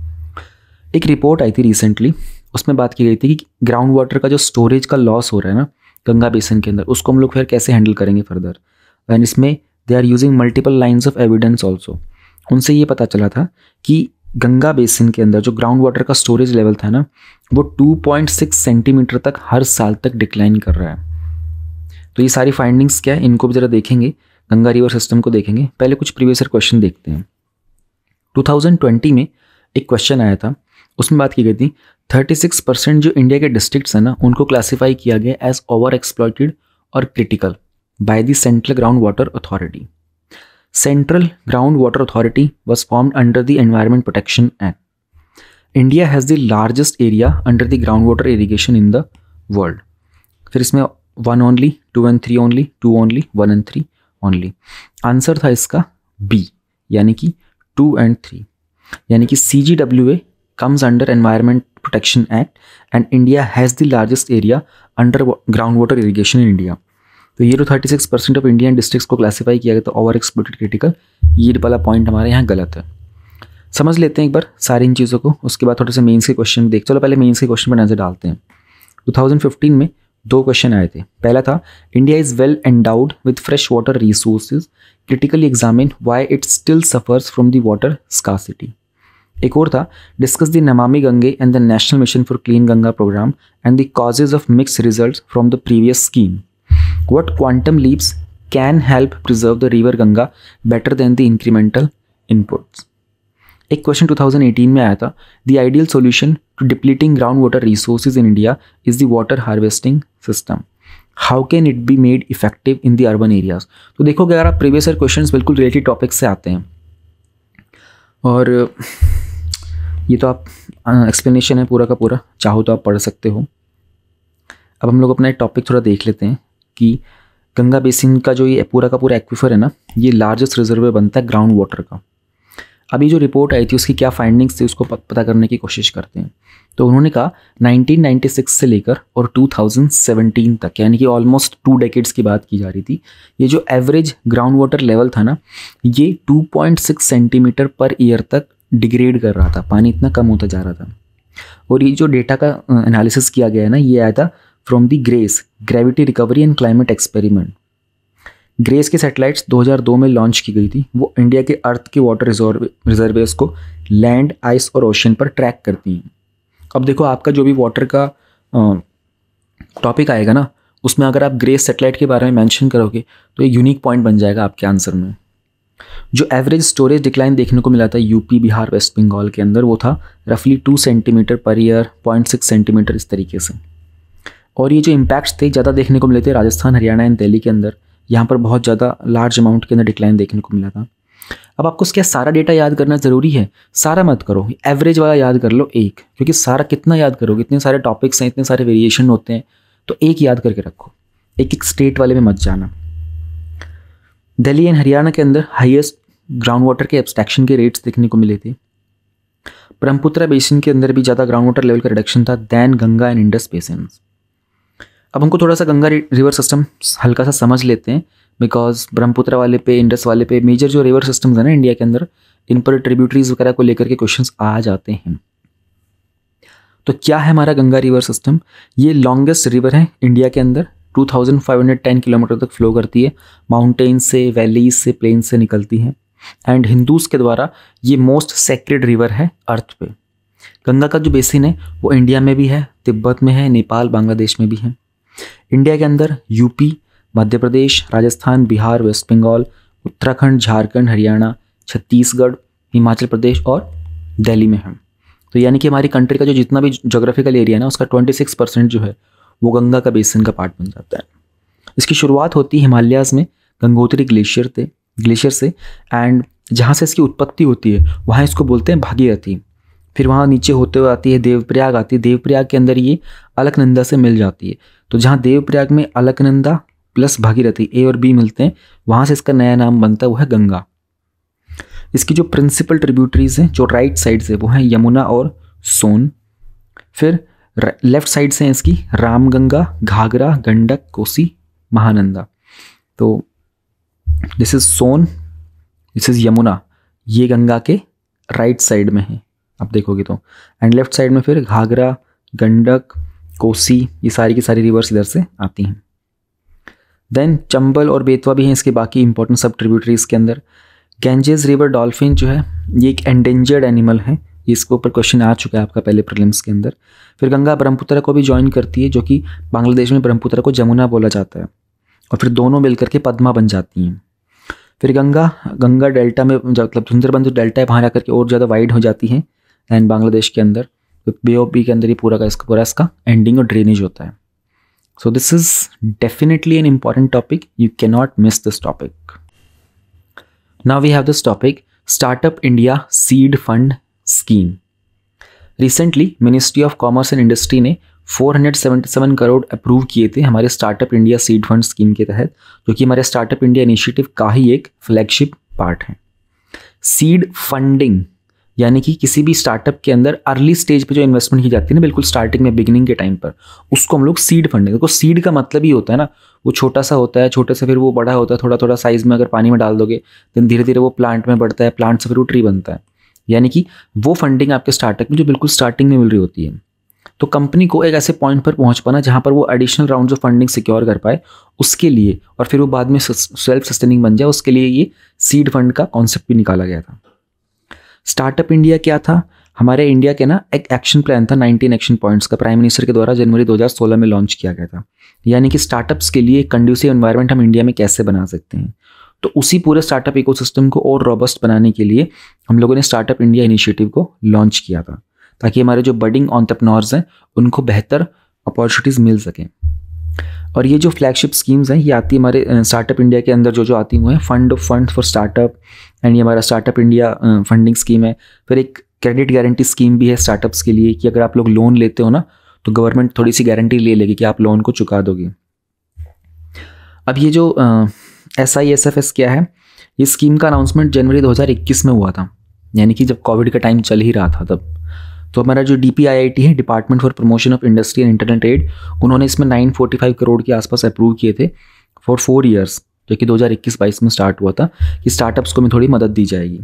एक रिपोर्ट आई थी रिसेंटली उसमें बात की गई थी कि ग्राउंड वाटर का जो स्टोरेज का लॉस हो रहा है ना गंगा बेसन के अंदर उसको हम लोग फिर कैसे हैंडल करेंगे फर्दर एंड इसमें they are using multiple lines of evidence also उनसे ये पता चला था कि गंगा बेसिन के अंदर जो ग्राउंड वाटर का स्टोरेज लेवल था ना वो 2.6 सेंटीमीटर तक हर साल तक डिक्लाइन कर रहा है तो ये सारी फाइंडिंग्स क्या है इनको भी ज़रा देखेंगे गंगा रिवर सिस्टम को देखेंगे पहले कुछ प्रीवियसर क्वेश्चन देखते हैं 2020 में एक क्वेश्चन आया था उसमें बात की गई थी 36 परसेंट जो इंडिया के डिस्ट्रिक्ट्स हैं ना उनको क्लासिफाई किया गया एज ओवर एक्सप्लॉयटेड और critical by the central ground water authority central ground water authority was formed under the environment protection act India has the largest area under the ground water irrigation in the world फिर इसमें one only two and three only two only one and three only answer था इसका बी यानी कि टू एंड थ्री यानी कि C G W A comes under Environment Protection Act and India has the largest area under groundwater irrigation in India. तो ये जो 36 परसेंट ऑफ इंडियन डिस्ट्रिक्ट्स को क्लासिफाई किया गया था ओवर एक्सपोर्टेड क्रिटिकल ये वाला पॉइंट हमारे यहाँ गलत है समझ लेते हैं एक बार सारी इन चीज़ों को उसके बाद थोड़े से मेंस के क्वेश्चन देख चलो पहले मेंस के क्वेश्चन पर नज़र डालते हैं 2015 में दो क्वेश्चन आए थे पहला था India is well endowed with fresh water resources critically examine why it still suffers from the water scarcity एक और था discuss the Namami Gange and the national mission for clean Ganga programme and the causes of mix result from the previous scheme what quantum leaps can help preserve the river Ganga better than the incremental inputs एक क्वेश्चन 2018 में आया था the ideal solution to depleting ground water resources in India is the water harvesting system how can it be made effective in the urban areas तो देखोगे अगर आप प्रीवियस ईयर क्वेश्चन बिल्कुल रिलेटेड टॉपिक से आते हैं और ये तो आप एक्सप्लेनेशन है पूरा का पूरा चाहो तो आप पढ़ सकते हो अब हम लोग अपना एक टॉपिक थोड़ा देख लेते हैं कि गंगा बेसिन का जो ये पूरा का पूरा एक्वीफर है ना ये लार्जेस्ट रिजर्व बनता है ग्राउंड वाटर का अभी जो रिपोर्ट आई थी उसकी क्या फाइंडिंग्स थी उसको पता करने की कोशिश करते हैं तो उन्होंने कहा 1996 से लेकर और 2017 तक यानी कि ऑलमोस्ट टू डेकेड्स की बात की जा रही थी ये जो एवरेज ग्राउंड वाटर लेवल था ना ये 2.6 सेंटीमीटर पर ईयर तक डिग्रेड कर रहा था पानी इतना कम होता जा रहा था और ये जो डेटा का एनालिसिस किया गया है ना ये आया था from the GRACE gravity recovery and climate experiment GRACE के सैटेलाइट्स 2002 में लॉन्च की गई थी वो इंडिया के अर्थ के वाटर रिजर्वेस को लैंड आइस और ओशन पर ट्रैक करती हैं अब देखो आपका जो भी वाटर का टॉपिक आएगा ना उसमें अगर आप ग्रेस सेटेलाइट के बारे में मैंशन करोगे तो ये यूनिक पॉइंट बन जाएगा आपके आंसर में जो एवरेज स्टोरेज डिक्लाइन देखने को मिला था यूपी बिहार वेस्ट बंगाल के अंदर वो था रफली two centimetre per year point six centimetre इस तरीके से और ये जो इम्पैक्ट्स थे ज़्यादा देखने को मिले थे राजस्थान हरियाणा एंड दिल्ली के अंदर यहाँ पर बहुत ज़्यादा लार्ज अमाउंट के अंदर डिक्लाइन देखने को मिला था अब आपको उसके सारा डेटा याद करना ज़रूरी है सारा मत करो एवरेज वाला याद कर लो एक क्योंकि सारा कितना याद करोगे इतने सारे टॉपिक्स हैं इतने सारे वेरिएशन होते हैं तो एक याद करके रखो एक एक स्टेट वाले में मत जाना दिल्ली एंड हरियाणा के अंदर हाईएस्ट ग्राउंड वाटर के एब्स्ट्रैक्शन के रेट्स देखने को मिले थे ब्रह्मपुत्रा बेसिन के अंदर भी ज़्यादा ग्राउंड वाटर लेवल का रिडक्शन था than Ganga and Indus basin अब हमको थोड़ा सा गंगा रिवर सिस्टम हल्का सा समझ लेते हैं बिकॉज ब्रह्मपुत्रा वाले पे इंडस वाले पे मेजर जो रिवर सिस्टम्स हैं ना इंडिया के अंदर इन पर ट्रिब्यूटरीज वगैरह को लेकर के क्वेश्चन आ जाते हैं तो क्या है हमारा गंगा रिवर सिस्टम ये लॉन्गेस्ट रिवर है इंडिया के अंदर 2510 किलोमीटर तक फ्लो करती है माउंटेन्स से वैलीज से प्लेन से निकलती है एंड हिंदूज के द्वारा ये मोस्ट सेक्रेड रिवर है अर्थ पे गंगा का जो बेसिन है वो इंडिया में भी है तिब्बत में है नेपाल बांग्लादेश में भी है इंडिया के अंदर यूपी मध्य प्रदेश राजस्थान बिहार वेस्ट बंगाल उत्तराखंड झारखंड हरियाणा छत्तीसगढ़ हिमाचल प्रदेश और दिल्ली में है तो यानी कि हमारी कंट्री का जो जितना भी जोग्राफिकल एरिया है ना उसका ट्वेंटी परसेंट जो है वो गंगा का बेसिन का पार्ट बन जाता है इसकी शुरुआत होती है हिमालयाज़ में गंगोत्री ग्लेशियर थे ग्लेशियर से एंड जहाँ से इसकी उत्पत्ति होती है वहाँ इसको बोलते हैं भागीरथी फिर वहाँ नीचे होते हुए आती है देवप्रयाग आती है देवप्रयाग के अंदर ये अलकनंदा से मिल जाती है तो जहाँ देवप्रयाग में अलकनंदा प्लस भागीरथी ए और बी मिलते हैं वहाँ से इसका नया नाम बनता है वो है गंगा इसकी जो प्रिंसिपल ट्रिब्यूटरीज हैं जो राइट साइड से वो हैं यमुना और सोन फिर लेफ्ट साइड से हैं इसकी रामगंगा घाघरा गंडक कोसी महानंदा तो this is Son this is Yamuna ये गंगा के राइट साइड में है आप देखोगे तो एंड लेफ्ट साइड में फिर घाघरा गंडक कोसी ये सारी की सारी रिवर्स इधर से आती हैं देन चंबल और बेतवा भी हैं इसके बाकी इंपॉर्टेंट सब ट्रिब्यूटरीज के अंदर गेंजेज रिवर डॉल्फिन जो है ये एक एंडेंजर्ड एनिमल है इसके ऊपर क्वेश्चन आ चुका है आपका पहले प्रलिम्स के अंदर फिर गंगा ब्रह्मपुत्र को भी ज्वाइन करती है जो कि बांग्लादेश में ब्रह्मपुत्र को जमुना बोला जाता है और फिर दोनों मिलकर के पद्मा बन जाती हैं फिर गंगा गंगा डेल्टा में मतलब सुंदरबन जो डेल्टा है वहाँ जाकर के और ज़्यादा वाइड हो जाती है एंड बांग्लादेश के अंदर बे ओ पी के अंदर ही पूरा का इसका पूरा इसका एंडिंग और ड्रेनेज होता है so this is definitely an important topic you can not miss this topic now we have this topic startup India seed fund scheme recently ministry of commerce and industry ने 477 करोड़ अप्रूव किए थे हमारे startup India seed fund scheme के तहत जो कि हमारे स्टार्टअप इंडिया इनिशिएटिव का ही एक फ्लैगशिप पार्ट है सीड फंडिंग यानी कि किसी भी स्टार्टअप के अंदर अर्ली स्टेज पे जो इन्वेस्टमेंट की जाती है ना बिल्कुल स्टार्टिंग में बिगिनिंग के टाइम पर उसको हम लोग सीड फंडिंग देखो सीड का मतलब ही होता है ना वो छोटा सा होता है छोटे से फिर वो बड़ा होता है थोड़ा थोड़ा साइज में अगर पानी में डाल दोगे देन धीरे धीरे वो प्लांट में बढ़ता है प्लांट से फिर वो ट्री बनता है यानी कि वो फंडिंग आपके स्टार्टअप में जो बिल्कुल स्टार्टिंग में मिल रही होती है तो कंपनी को एक ऐसे पॉइंट पर पहुंच पाना जहां पर वो additional round of funding secure कर पाए उसके लिए और फिर वो बाद में सेल्फ सस्टेनिंग बन जाए उसके लिए ये सीड फंड का कॉन्सेप्ट भी निकाला गया था स्टार्टअप इंडिया क्या था हमारे इंडिया के ना एक एक्शन प्लान था 19 एक्शन पॉइंट्स का प्राइम मिनिस्टर के द्वारा जनवरी 2016 में लॉन्च किया गया था यानी कि स्टार्टअप्स के लिए कंड्यूसिव इन्वायरमेंट हम इंडिया में कैसे बना सकते हैं तो उसी पूरे स्टार्टअप इकोसिस्टम को और रॉबस्ट बनाने के लिए हम लोगों ने स्टार्टअप इंडिया इनिशिएटिव को लॉन्च किया था ताकि हमारे जो बडिंग ऑन्टरप्रनोर्स हैं उनको बेहतर अपॉर्चुनिटीज़ मिल सकें और ये जो फ्लैगशिप स्कीम्स हैं ये आती है हमारे स्टार्टअप इंडिया के अंदर जो जो आती हुए हैं fund of fund for startup and ये हमारा स्टार्टअप इंडिया फंडिंग स्कीम है फिर एक क्रेडिट गारंटी स्कीम भी है स्टार्टअप्स के लिए कि अगर आप लोग लोन लेते हो ना तो गवर्नमेंट थोड़ी सी गारंटी ले लेगी कि आप लोन को चुका दोगे अब ये जो S I S F S क्या है ये स्कीम का अनाउंसमेंट जनवरी 2021 में हुआ था यानी कि जब कोविड का टाइम चल ही रहा था तब तो हमारा जो D P I I T है department for promotion of industry and internet trade उन्होंने इसमें नाइन फाइव करोड़ के आसपास अप्रूव किए थे फॉर फोर ईयर्स जो कि दो हज़ार इक्कीस बाईस में स्टार्ट हुआ था कि स्टार्टअप्स को में थोड़ी मदद दी जाएगी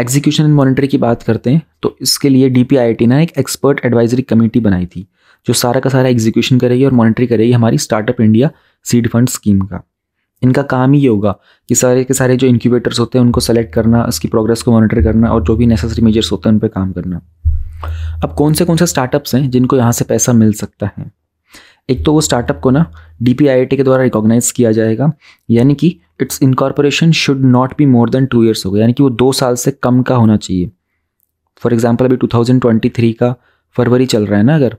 एग्जीक्यूशन एंड मॉनिटरी की बात करते हैं तो इसके लिए डी पी आई टी ने एक एक्सपर्ट एडवाइजरी कमेटी बनाई थी जो सारा का सारा एग्जीक्यूशन करेगी और मॉनिटरी करेगी हमारी startup India seed fund scheme का इनका काम ही होगा कि सारे के सारे जो इंक्यूबेटर्स होते हैं उनको सेलेक्ट करना उसकी प्रोग्रेस को मॉनिटर करना और जो भी नेसेसरी मेजर्स होते हैं उन पर काम करना अब कौन से कौन से स्टार्टअप्स हैं जिनको यहाँ से पैसा मिल सकता है एक तो वो स्टार्टअप को ना डी के द्वारा रिकॉग्नाइज किया जाएगा यानी कि its incorporation should not be more than two years होगा यानी कि वो दो साल से कम का होना चाहिए फॉर एग्जाम्पल अभी 2023 का फरवरी चल रहा है ना अगर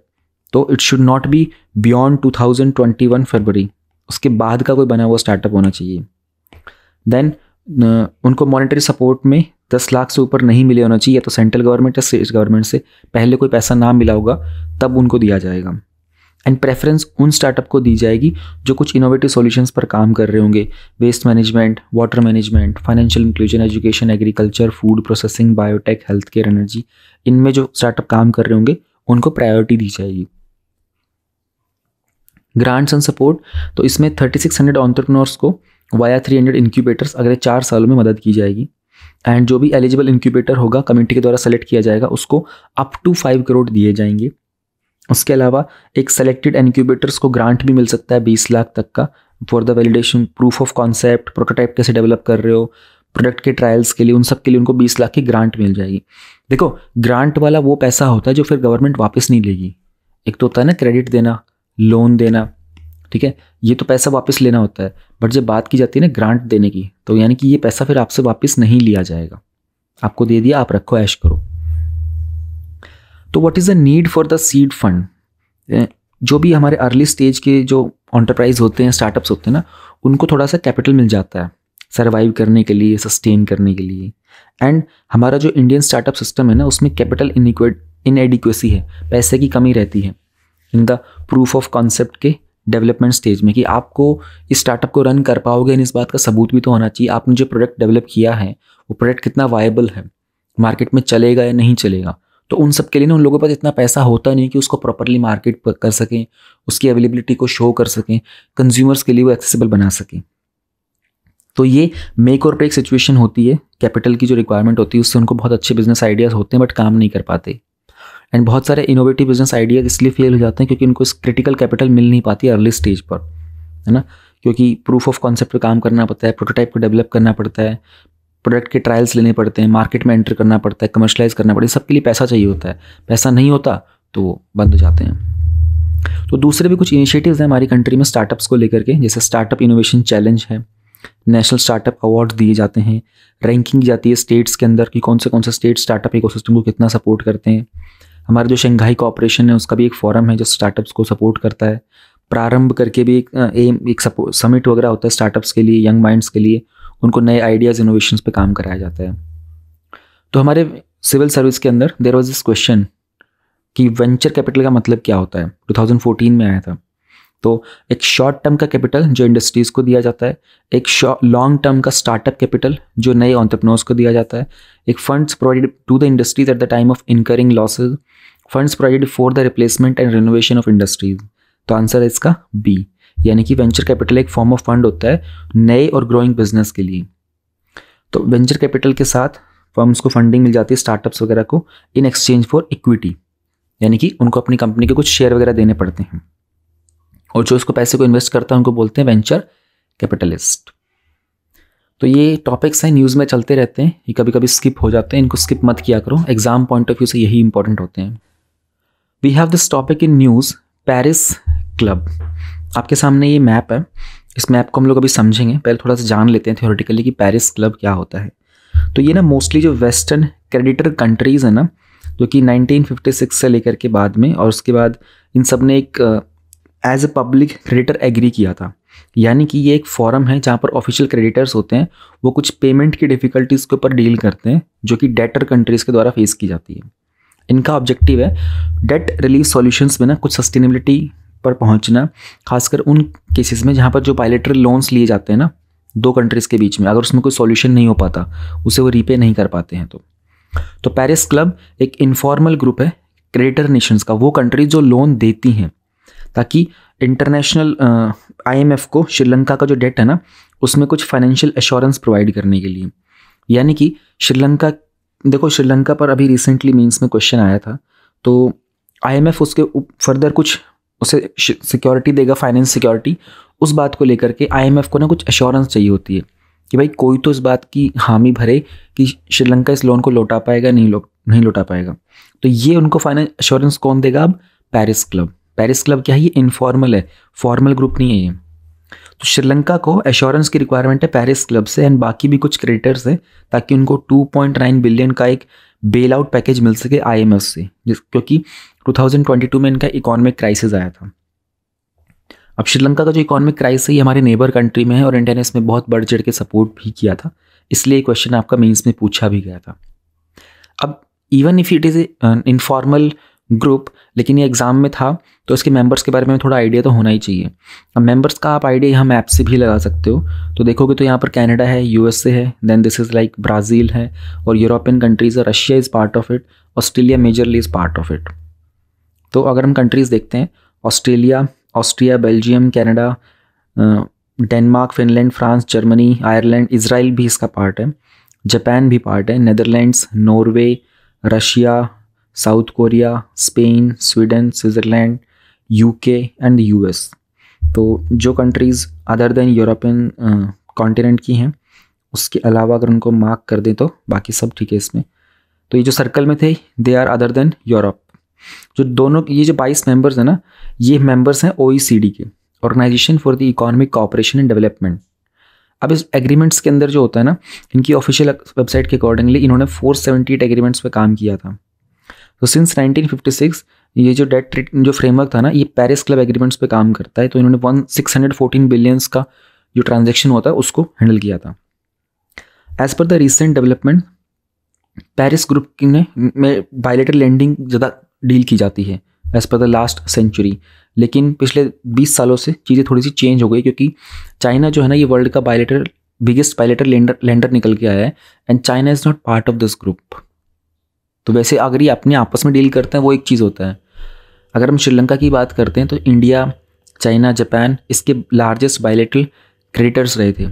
तो it should not be beyond 2021 फरवरी उसके बाद का कोई बना हुआ स्टार्टअप होना चाहिए देन उनको मॉनेटरी सपोर्ट में दस लाख से ऊपर नहीं मिले होना चाहिए या तो सेंट्रल गवर्नमेंट या स्टेट गवर्नमेंट से पहले कोई पैसा ना मिला होगा तब उनको दिया जाएगा एंड प्रेफरेंस उन स्टार्टअप को दी जाएगी जो कुछ इनोवेटिव सॉल्यूशंस पर काम कर रहे होंगे waste management water management financial inclusion education agriculture food processing biotech health care energy इनमें जो स्टार्टअप काम कर रहे होंगे उनको प्रायोरिटी दी जाएगी ग्रांट्स एंड सपोर्ट तो इसमें थर्टी सिक्स हंड्रेड ऑन्टरप्रनोर्स को वाया थ्री हंड्रेड इंक्यूबेटर्स अगले चार सालों में मदद की जाएगी एंड जो भी एलिजिबल इंक्यूबेटर होगा कमेटी के द्वारा सेलेक्ट किया जाएगा उसको अप टू फाइव करोड़ दिए जाएंगे उसके अलावा एक सेलेक्टेड इनक्यूबेटर्स को ग्रांट भी मिल सकता है बीस लाख तक का for the validation proof of concept prototype कैसे डेवलप कर रहे हो प्रोडक्ट के ट्रायल्स के लिए उन सब के लिए उनको बीस लाख की ग्रांट मिल जाएगी देखो ग्रांट वाला वो पैसा होता है जो फिर गवर्नमेंट वापस नहीं लेगी एक तो होता है ना क्रेडिट देना लोन देना ठीक है ये तो पैसा वापस लेना होता है बट जब बात की जाती है ना ग्रांट देने की तो यानी कि ये पैसा फिर आपसे वापस नहीं लिया जाएगा आपको दे दिया आप रखो ऐश करो तो what is the need for the seed fund जो भी हमारे अर्ली स्टेज के जो ऑन्टरप्राइज होते हैं स्टार्टअप्स होते हैं ना उनको थोड़ा सा कैपिटल मिल जाता है सर्वाइव करने के लिए सस्टेन करने के लिए एंड हमारा जो इंडियन स्टार्टअप सिस्टम है ना उसमें कैपिटल इनएडिक्वेसी है पैसे की कमी रहती है in the proof of concept के डेवलपमेंट स्टेज में कि आपको इस स्टार्टअप को रन कर पाओगे इस बात का सबूत भी तो होना चाहिए आपने जो प्रोडक्ट डेवलप किया है वो प्रोडक्ट कितना वायबल है मार्केट में चलेगा या नहीं चलेगा तो उन सब के लिए ना उन लोगों के पास इतना पैसा होता नहीं कि उसको प्रॉपरली मार्केट कर सकें उसकी अवेलेबिलिटी को शो कर सकें कंज्यूमर्स के लिए वो एक्सेसिबल बना सकें तो ये मेक और ब्रेक सिचुएशन होती है कैपिटल की जो रिक्वायरमेंट होती है उससे उनको बहुत अच्छे बिजनेस आइडियाज़ होते हैं बट काम नहीं कर पाते एंड बहुत सारे इनोवेटिव बिजनेस आइडिया इसलिए फेल हो जाते हैं क्योंकि उनको इस क्रिटिकल कैपिटल मिल नहीं पाती अर्ली स्टेज पर है ना क्योंकि प्रूफ ऑफ कॉन्सेप्ट पर काम करना पड़ता है प्रोटोटाइप को डेवलप करना पड़ता है प्रोडक्ट के ट्रायल्स लेने पड़ते हैं मार्केट में एंटर करना पड़ता है कमर्शलाइज करना पड़ता है सबके लिए पैसा चाहिए होता है पैसा नहीं होता तो वो बंद हो जाते हैं तो दूसरे भी कुछ इनिशिएटिव्स हैं हमारी कंट्री में स्टार्टअप्स को लेकर के जैसे स्टार्टअप इनोवेशन चैलेंज है नेशनल स्टार्टअप अवार्ड दिए जाते हैं रैंकिंग जाती है स्टेट्स के अंदर कि कौन से कौन से स्टेट स्टार्टअप इकोसिस्टम को कितना सपोर्ट करते हैं हमारा जो शंघाई कॉपरेशन है उसका भी एक फॉरम है जो स्टार्टअप्स को सपोर्ट करता है प्रारंभ करके भी एक एम एक समिट वगैरह होता है स्टार्टअप्स के लिए यंग माइंड्स के लिए उनको नए आइडियाज़ इनोवेशन पे काम कराया जाता है तो हमारे सिविल सर्विस के अंदर देर वॉज दिस क्वेश्चन कि वेंचर कैपिटल का मतलब क्या होता है 2014 में आया था तो एक शॉर्ट टर्म का कैपिटल जो इंडस्ट्रीज़ को दिया जाता है एक लॉन्ग टर्म का स्टार्टअप कैपिटल जो नए ऑन्टरप्रनोर्स को दिया जाता है एक funds provide to the industries at the time of incurring losses funds provided for the replacement and renovation of industries तो आंसर है इसका बी यानी कि वेंचर कैपिटल एक फॉर्म ऑफ फंड होता है नए और ग्रोइंग बिजनेस के लिए तो वेंचर कैपिटल के साथ फर्म्स को फंडिंग मिल जाती है स्टार्टअप्स वगैरह को इन एक्सचेंज फॉर इक्विटी यानी कि उनको अपनी कंपनी के कुछ शेयर वगैरह देने पड़ते हैं और जो उसको पैसे को इन्वेस्ट करता है उनको बोलते हैं वेंचर कैपिटलिस्ट तो ये टॉपिक्स हैं न्यूज़ में चलते रहते हैं ये कभी कभी स्किप हो जाते हैं इनको स्किप मत किया करो एग्जाम पॉइंट ऑफ व्यू से यही इंपॉर्टेंट होते हैं we have this topic in news Paris club आपके सामने ये मैप है इस मैप को हम लोग अभी समझेंगे पहले थोड़ा सा जान लेते हैं थ्योरेटिकली कि पेरिस क्लब क्या होता है तो ये ना मोस्टली जो वेस्टर्न क्रेडिटर कंट्रीज़ है ना जो कि 1956 से लेकर के बाद में और उसके बाद इन सब ने एक as a public creditor agree किया था यानी कि ये एक फॉरम है जहाँ पर ऑफिशियल क्रेडिटर्स होते हैं वो कुछ पेमेंट की डिफ़िकल्टीज़ के ऊपर डील करते हैं जो कि डेटर कंट्रीज़ के द्वारा फेस की जाती है इनका ऑब्जेक्टिव है डेट रिलीफ सॉल्यूशंस में ना कुछ सस्टेनेबिलिटी पर पहुंचना खासकर उन केसेस में जहाँ पर जो बायोलेटरल लोन्स लिए जाते हैं ना दो कंट्रीज़ के बीच में अगर उसमें कोई सॉल्यूशन नहीं हो पाता उसे वो रीपे नहीं कर पाते हैं तो तो पेरिस क्लब एक इनफॉर्मल ग्रुप है क्रेडिटर नेशंस का वो कंट्रीज जो लोन देती हैं ताकि इंटरनेशनल आईएमएफ को श्रीलंका का जो डेट है ना उसमें कुछ फाइनेंशियल एश्योरेंस प्रोवाइड करने के लिए यानी कि श्रीलंका देखो श्रीलंका पर अभी रिसेंटली मीन्स में क्वेश्चन आया था तो आईएमएफ उसके फर्दर कुछ उसे सिक्योरिटी देगा फाइनेंस सिक्योरिटी उस बात को लेकर के आईएमएफ को ना कुछ अश्योरेंस चाहिए होती है कि भाई कोई तो इस बात की हामी भरे कि श्रीलंका इस लोन को लौटा पाएगा नहीं लौट नहीं लौटा पाएगा तो ये उनको फाइनेंस एश्योरेंस कौन देगा अब पेरिस क्लब पेरिस क्लब क्या है ये इनफॉर्मल है फॉर्मल ग्रुप नहीं है ये तो श्रीलंका को एश्योरेंस की रिक्वायरमेंट है पेरिस क्लब से एंड बाकी भी कुछ क्रेडिटर्स हैं ताकि उनको 2.9 बिलियन का एक बेल आउट पैकेज मिल सके आईएमएफ से जिस क्योंकि 2022 में इनका इकोनॉमिक क्राइसिस आया था अब श्रीलंका का जो इकोनॉमिक क्राइसिस है हमारे नेबर कंट्री में है और इंडिया ने इसमें बहुत बढ़ चढ़ के सपोर्ट भी किया था इसलिए क्वेश्चन आपका मीन्स में पूछा भी गया था अब even if it is informal group लेकिन ये एग्ज़ाम में था तो इसके मेंबर्स के बारे में थोड़ा आइडिया तो होना ही चाहिए अब मेंबर्स का आप आइडिया यहाँ मैप से भी लगा सकते हो तो देखोगे तो यहाँ पर कनाडा है यूएसए है then this is like Brazil है और यूरोपियन कंट्रीज़ है Russia is part of it Australia majorly is part of it तो अगर हम कंट्रीज़ देखते हैं Australia Austria Belgium Canada Denmark Finland France Germany Ireland Israel भी इसका पार्ट है जापान भी पार्ट है Netherlands Norway Russia South Korea Spain Sweden Switzerland UK and US तो जो countries other than European continent की हैं उसके अलावा अगर उनको मार्क कर दें तो बाकी सब ठीक है इसमें तो ये जो सर्कल में थे they are other than Europe जो दोनों ये जो बाईस मेंबर्स हैं ना ये मेंबर्स हैं ओ e के organisation for the economic cooperation and development अब इस एग्रीमेंट्स के अंदर जो होता है ना इनकी ऑफिशियल वेबसाइट के अकॉर्डिंगली इन्होंने 478 एग्रीमेंट्स पे काम किया था तो सिंस 1956 ये जो डेट ट्रीट जो फ्रेमवर्क था ना ये पेरिस क्लब एग्रीमेंट्स पे काम करता है तो इन्होंने one six hundred fourteen billions का जो ट्रांजेक्शन होता है उसको हैंडल किया था as per the recent development Paris group ने में बायोलेटर लैंडिंग ज़्यादा डील की जाती है as per the last century लेकिन पिछले 20 सालों से चीज़ें थोड़ी सी चेंज हो गई क्योंकि चाइना जो है ना ये वर्ल्ड का bilateral biggest bilateral lender lender निकल के आया है and China is not part of this group तो वैसे अगर ये अपने आपस में डील करते हैं वो एक चीज़ होता है अगर हम श्रीलंका की बात करते हैं तो इंडिया चाइना जापान इसके लार्जेस्ट बायोलेटल क्रेडिटर्स रहे थे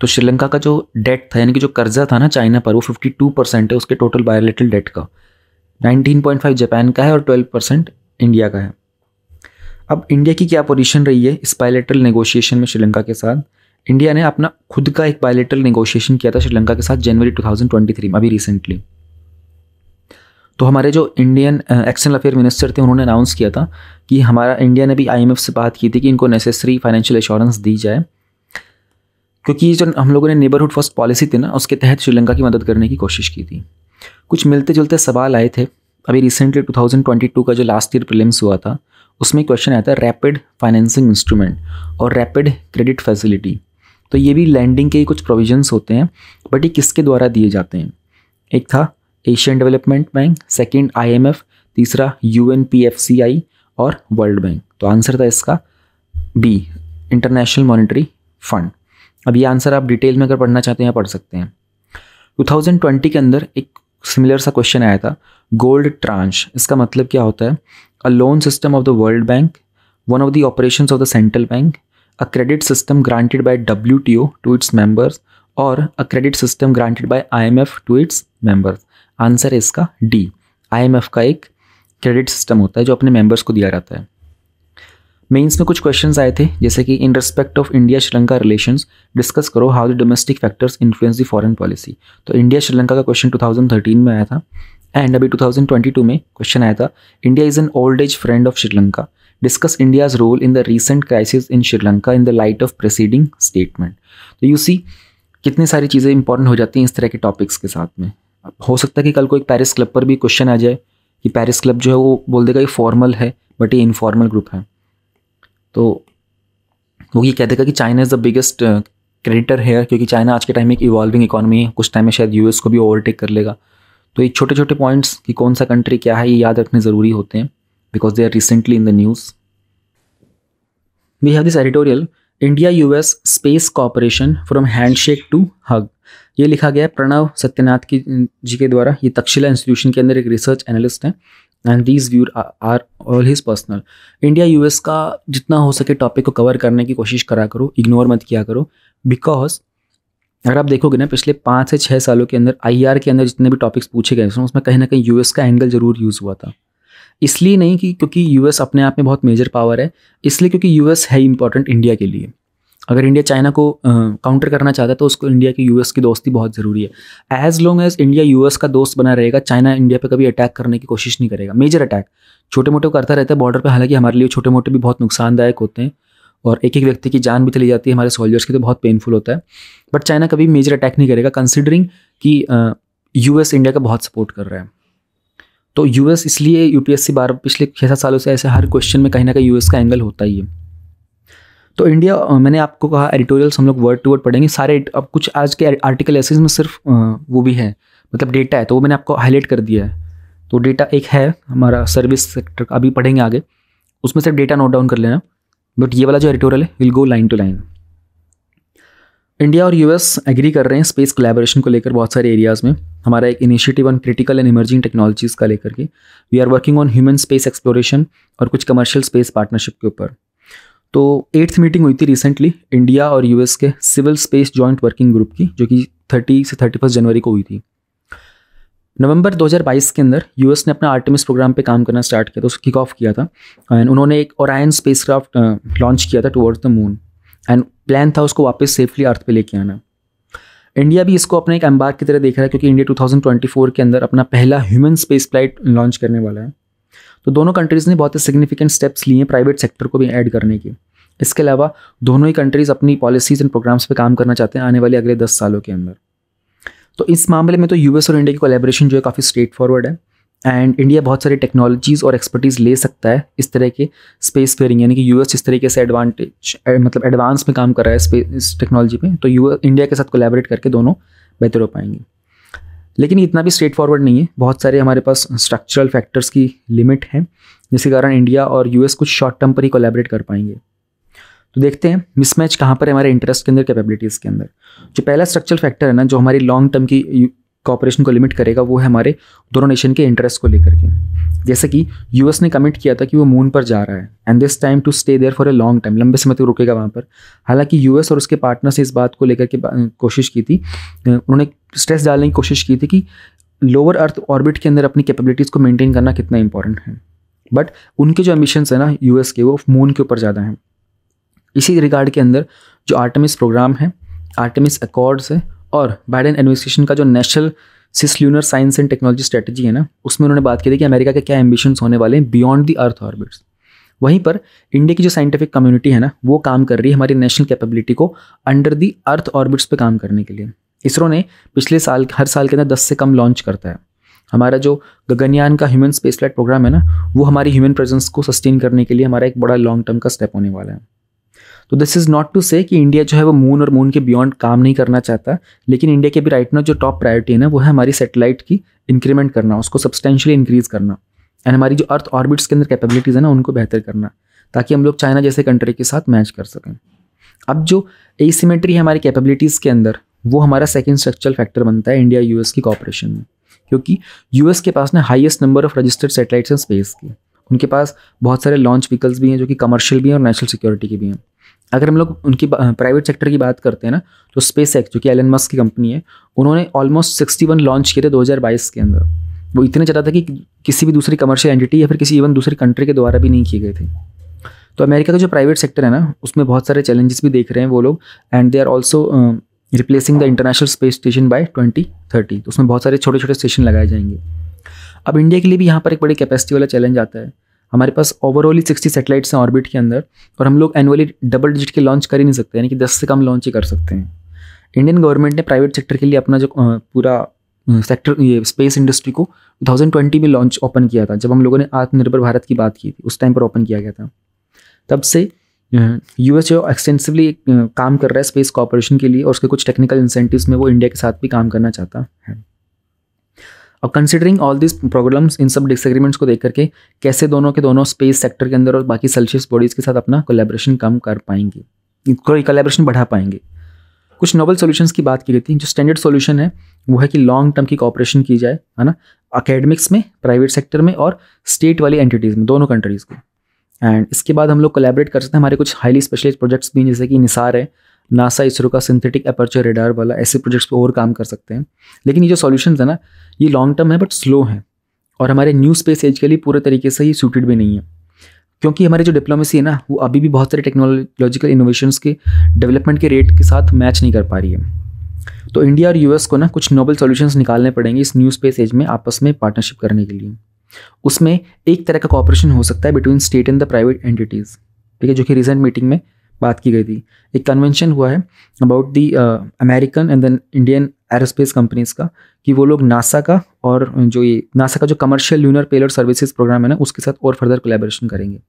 तो श्रीलंका का जो डेट था यानी कि जो कर्जा था ना चाइना पर वो 52 परसेंट है उसके टोटल बायोलेटल डेट का 19.5 जापान का है और 12 परसेंट इंडिया का है अब इंडिया की क्या पोजीशन रही है इस बायोलेटल नेगोशिएशन में श्रीलंका के साथ इंडिया ने अपना खुद का एक बायोलेटल नेगोशिएशन किया था श्रीलंका के साथ जनवरी 2023 में अभी रिसेंटली तो हमारे जो इंडियन एक्सटर्नल अफेयर मिनिस्टर थे उन्होंने अनाउंस किया था कि हमारा इंडिया ने भी आई से बात की थी कि इनको नेसेसरी फाइनेंशियल एश्योरेंस दी जाए क्योंकि जो हम लोगों ने नेबरहुड फर्स्ट पॉलिसी थी ना उसके तहत श्रीलंका की मदद करने की कोशिश की थी कुछ मिलते जुलते सवाल आए थे अभी रिसेंटली 2022 का जो लास्ट ईयर प्रिलिम्स हुआ था उसमें क्वेश्चन आया था रैपिड फाइनेंसिंग इंस्ट्रूमेंट और रैपिड क्रेडिट फैसिलिटी तो ये भी लैंडिंग के कुछ प्रोविजंस होते हैं बट ये किसके द्वारा दिए जाते हैं एक था Asian development bank M F तीसरा आई और वर्ल्ड बैंक तो आंसर था इसका बी इंटरनेशनल मॉनिटरी फंड अब ये आंसर आप डिटेल में अगर पढ़ना चाहते हैं पढ़ सकते हैं 2020 के अंदर एक सिमिलर सा क्वेश्चन आया था गोल्ड ट्रांच इसका मतलब क्या होता है a loan system of the world bank one of the operation of the central bank a credit system granted by W to its members और a credit system granted by F to its members answer है इसका डी आईएमएफ का एक क्रेडिट सिस्टम होता है जो अपने मेंबर्स को दिया जाता है मेंस में कुछ क्वेश्चंस आए थे जैसे कि in respect of India Sri Lanka relations discuss करो how the domestic factors influence the foreign policy तो इंडिया श्रीलंका का क्वेश्चन थर्टीन में आया था एंड अभी टू में क्वेश्चन आया था India is an old age friend of Sri Lanka discuss India's role in the recent crisis in Sri Lanka in the light of presiding statement तो यू सी कितनी सारी चीज़ें इंपॉर्टेंट हो जाती हैं इस तरह के टॉपिक्स के साथ में हो सकता है कि कल को एक पेरिस क्लब पर भी क्वेश्चन आ जाए कि पेरिस क्लब जो है वो बोल देगा ये फॉर्मल है बट ये इनफॉर्मल ग्रुप है तो वो ये कह देगा कि China is the biggest creditor है क्योंकि चाइना आज के टाइम में एक इवॉल्विंग इकोनॉमी है कुछ टाइम में शायद यूएस को भी ओवरटेक कर लेगा तो ये छोटे छोटे पॉइंट्स कि कौन सा कंट्री क्या है ये याद रखने ज़रूरी होते हैं because they are recently in the news we have this editorial India US space cooperation from hand shake to hug ये लिखा गया है प्रणव सत्यनाथ की अं, जी के द्वारा ये तक्षशिला इंस्टीट्यूशन के अंदर एक रिसर्च एनालिस्ट हैं and these views are all his personal India US का जितना हो सके टॉपिक को कवर करने की कोशिश करा करो इग्नोर मत किया करो बिकॉज अगर आप देखोगे ना पिछले पाँच से छः सालों के अंदर आई e के अंदर जितने भी टॉपिक्स पूछे गए उसमें उसमें कहीं ना कहीं यूएस का एंगल ज़रूर यूज़ हुआ था इसलिए नहीं कि क्योंकि यूएस अपने आप में बहुत मेजर पावर है इसलिए क्योंकि यूएस है इंपॉर्टेंट इंडिया के लिए अगर इंडिया चाइना को काउंटर करना चाहता है तो उसको इंडिया की यूएस की दोस्ती बहुत ज़रूरी है as long as India US का दोस्त बना रहेगा चाइना इंडिया पे कभी अटैक करने की कोशिश नहीं करेगा मेजर अटैक छोटे मोटे करता रहता है बॉर्डर पर हालांकि हमारे लिए छोटे मोटे भी बहुत नुकसानदायक होते हैं और एक एक व्यक्ति की जान भी चली जाती है हमारे सोल्जर्स की तो बहुत पेनफुल होता है बट चाइना कभी मेजर अटैक नहीं करेगा कंसिडरिंग कि यू इंडिया का बहुत सपोर्ट कर रहा है तो यू इसलिए यू पी बार पिछले छः सात सालों से ऐसे हर क्वेश्चन में कहीं ना कहीं यू का एंगल होता ही है तो इंडिया मैंने आपको कहा एडिटोरियल्स हम लोग वर्ड टू वर्ड पढ़ेंगे सारे अब कुछ आज के आर्टिकल ऐसे में सिर्फ वो भी है मतलब डेटा है तो वो मैंने आपको हाईलाइट कर दिया है तो डेटा एक है हमारा सर्विस सेक्टर अभी पढ़ेंगे आगे उसमें सिर्फ डेटा नोट डाउन कर लेना बट ये वाला जो एडिटोरियल है will go line to line India और यूएस एग्री कर रहे हैं स्पेस कोलेबोरेशन को लेकर बहुत सारे एरियाज़ में हमारा एक initiative on critical and emerging technologies का लेकर के we are working on human space exploration और कुछ कमर्शियल स्पेस पार्टनरशिप के ऊपर तो एट्थ मीटिंग हुई थी रिसेंटली इंडिया और यूएस के civil space joint working group की जो कि थर्टी से थर्टी फर्स्ट जनवरी को हुई थी नवंबर 2022 के अंदर यूएस ने अपना आर्टिमिस प्रोग्राम पे काम करना तो स्टार्ट किया था उसको किक ऑफ किया था एंड उन्होंने एक ओरायन क्राफ्ट लॉन्च किया था towards the moon and plan था उसको वापस सेफली अर्थ पे लेके आना इंडिया भी इसको अपने एक एम्बार्क की तरह देख रहा है क्योंकि इंडिया 2024 के अंदर अपना पहला ह्यूमन स्पेस फ्लाइट लॉन्च करने वाला है तो दोनों कंट्रीज़ ने बहुत ही सिग्निफिकेंट स्टेप्स लिए हैं प्राइवेट सेक्टर को भी ऐड करने के इसके अलावा दोनों ही कंट्रीज़ अपनी पॉलिसीज़ एंड प्रोग्राम्स पे काम करना चाहते हैं आने वाले अगले दस सालों के अंदर तो इस मामले में तो यूएस और इंडिया की कोलेब्रेशन जो है काफ़ी स्ट्रेट फॉरवर्ड है एंड इंडिया बहुत सारी टेक्नोलॉजीज़ और एक्सपर्टीज़ ले सकता है इस तरह के स्पेस फेयरिंग यानी कि यूएस इस तरीके से एडवांटेज मतलब एडवांस में काम कर रहा है स्पेस टेक्नोलॉजी में तो यू इंडिया के साथ कोलेबरेट करके दोनों बेहतर हो पाएंगे लेकिन इतना भी स्ट्रेट फॉरवर्ड नहीं है बहुत सारे हमारे पास स्ट्रक्चरल फैक्टर्स की लिमिट है जिसके कारण इंडिया और यूएस कुछ शॉर्ट टर्म पर ही कोलेबरेट कर पाएंगे तो देखते हैं मिसमैच कहाँ पर है हमारे इंटरेस्ट के अंदर कैपेबिलिटीज़ के अंदर जो पहला स्ट्रक्चरल फैक्टर है ना जो हमारी लॉन्ग टर्म की कॉपरेशन को लिमिट करेगा वो है हमारे दोनों नेशन के इंटरेस्ट को लेकर के जैसे कि यूएस ने कमिट किया था कि वो मून पर जा रहा है and this time to stay there for a long time लंबे समय तक रुकेगा वहाँ पर हालांकि यूएस और उसके पार्टनर से इस बात को लेकर के कोशिश की थी उन्होंने स्ट्रेस डालने की कोशिश की थी कि लोअर अर्थ ऑर्बिट के अंदर अपनी कैपेबिलिटीज़ को मेंटेन करना कितना इंपॉर्टेंट है बट उनके जो एम्बिशंस हैं ना यूएस के वो मून के ऊपर ज़्यादा हैं इसी रिगार्ड के अंदर जो आर्टमिस प्रोग्राम है आर्टमिस अकॉर्ड्स है और बाइडन एडमिनिस्ट्रेशन का जो national cislunar science and technology strategy है ना उसमें उन्होंने बात की थी कि अमेरिका के क्या एम्बिशंस होने वाले हैं बियॉन्ड दी अर्थ ऑर्बिट्स वहीं पर इंडिया की जो साइंटिफिक कम्युनिटी है ना वो काम कर रही है हमारी नेशनल कैपेबिलिटी को अंडर दी अर्थ ऑर्बिट्स पे काम करने के लिए इसरो ने पिछले साल हर साल के अंदर दस से कम लॉन्च करता है हमारा जो गगनयान का ह्यूमन स्पेस फ्लाइट प्रोग्राम है ना वो हमारी ह्यूमन प्रेजेंस को सस्टेन करने के लिए हमारा एक बड़ा लॉन्ग टर्म का स्टेप होने वाला है तो दिस इज़ नॉट टू से कि इंडिया जो है वो मून और मून के बियॉन्ड काम नहीं करना चाहता लेकिन इंडिया के भी राइट नाउ जो टॉप प्रायोरिटी है ना वो है हमारी सेटेलाइट की इंक्रीमेंट करना उसको सब्सटेंशली इंक्रीज़ करना एंड हमारी जो अर्थ ऑर्बिट्स के अंदर कैपेबिलिटीज़ है ना उनको बेहतर करना ताकि हम लोग चाइना जैसे कंट्री के साथ मैच कर सकें अब जो एसीमेट्री है हमारी कैपेबिलिटीज़ के अंदर वो हमारा सेकेंड स्ट्रक्चरल फैक्टर बनता है इंडिया यूएस की कॉपरेशन में क्योंकि यूएस के पास ना highest number of registered satellites हैं स्पेस की उनके पास बहुत सारे लॉन्च व्हीकल्स भी हैं जो कि कमर्शियल भी हैं और नेशनल सिक्योरिटी के भी हैं अगर हम लोग उनकी प्राइवेट सेक्टर की बात करते हैं ना तो स्पेस एक्स जो कि एलन मस्क की कंपनी है उन्होंने ऑलमोस्ट सिक्सटी वन लॉन्च किए थे दो हज़ार बाईस के अंदर वो इतने ज़्यादा था कि किसी भी दूसरी कमर्शियल एंटिटी या फिर किसी इवन दूसरी कंट्री के द्वारा भी नहीं किए गए थे तो अमेरिका का जो प्राइवेट सेक्टर है ना उसमें बहुत सारे चैलेंजेस भी देख रहे हैं वो लोग and they are also replacing the international space station by twenty thirty तो उसमें बहुत सारे छोटे छोटे स्टेशन लगाए जाएंगे अब इंडिया के लिए भी यहाँ पर एक बड़ी कैपेसिटी वाला चैलेंज आता है हमारे पास ओवरऑल ही सिक्सटी सेटेलाइट्स हैं ऑर्बिट के अंदर और हम लोग एनुअली डबल डिजिट के लॉन्च कर ही नहीं सकते यानी कि दस से कम लॉन्च ही कर सकते हैं इंडियन गवर्नमेंट ने प्राइवेट सेक्टर के लिए अपना जो पूरा सेक्टर ये स्पेस इंडस्ट्री को 2020 में लॉन्च ओपन किया था जब हम लोगों ने आत्मनिर्भर भारत की बात की थी उस टाइम पर ओपन किया गया था तब से यू एस एक्सटेंसिवली काम कर रहा है स्पेस कॉपरेशन के लिए और उसके कुछ टेक्निकल इंसेंटिव्स में वो इंडिया के साथ भी काम करना चाहता है और कंसिडरिंग ऑल दिस प्रॉब्लम्स इन सब डिसएग्रीमेंट्स को देख करके कैसे दोनों के दोनों स्पेस सेक्टर के अंदर और बाकी सेल्शियस बॉडीज़ के साथ अपना कोलेब्रेशन कम कर पाएंगे कोलेब्रेशन बढ़ा पाएंगे कुछ नोबल सॉल्यूशंस की बात की गई थी जो स्टैंडर्ड सॉल्यूशन है वो है कि लॉन्ग टर्म की कॉपरेशन की जाए है ना अकेडमिक्स में प्राइवेट सेक्टर में और स्टेट वाली एंटिटीज़ में दोनों कंट्रीज़ को एंड इसके बाद हम लोग कोलेबरेट कर सकते हैं हमारे कुछ हाईली स्पेशलाइज प्रोजेक्ट्स भी जैसे कि निसार है नासा इसरो का सिंथेटिक अपर्चर रेडार वाला ऐसे प्रोजेक्ट्स पर और काम कर सकते हैं लेकिन ये जो सोल्यूशन है ना ये लॉन्ग टर्म है बट स्लो है और हमारे न्यू स्पेस एज के लिए पूरे तरीके से ये सूटेड भी नहीं है क्योंकि हमारी जो डिप्लोमेसी है ना वो अभी भी बहुत सारे टेक्नोलॉजिकल इनोवेशंस के डेवलपमेंट के रेट के साथ मैच नहीं कर पा रही है तो इंडिया और यूएस को ना कुछ नोबल सॉल्यूशंस निकालने पड़ेंगे इस न्यू स्पेस एज में आपस में पार्टनरशिप करने के लिए उसमें एक तरह का कॉपरेशन हो सकता है between state and the private entities ठीक है जो कि रिसेंट मीटिंग में बात की गई थी एक कन्वेंशन हुआ है about the American and then Indian aerospace companies का कि वो लोग नासा का और जो ये नासा का जो commercial lunar payload services programme है ना उसके साथ और फर्दर कोलेबोरेशन करेंगे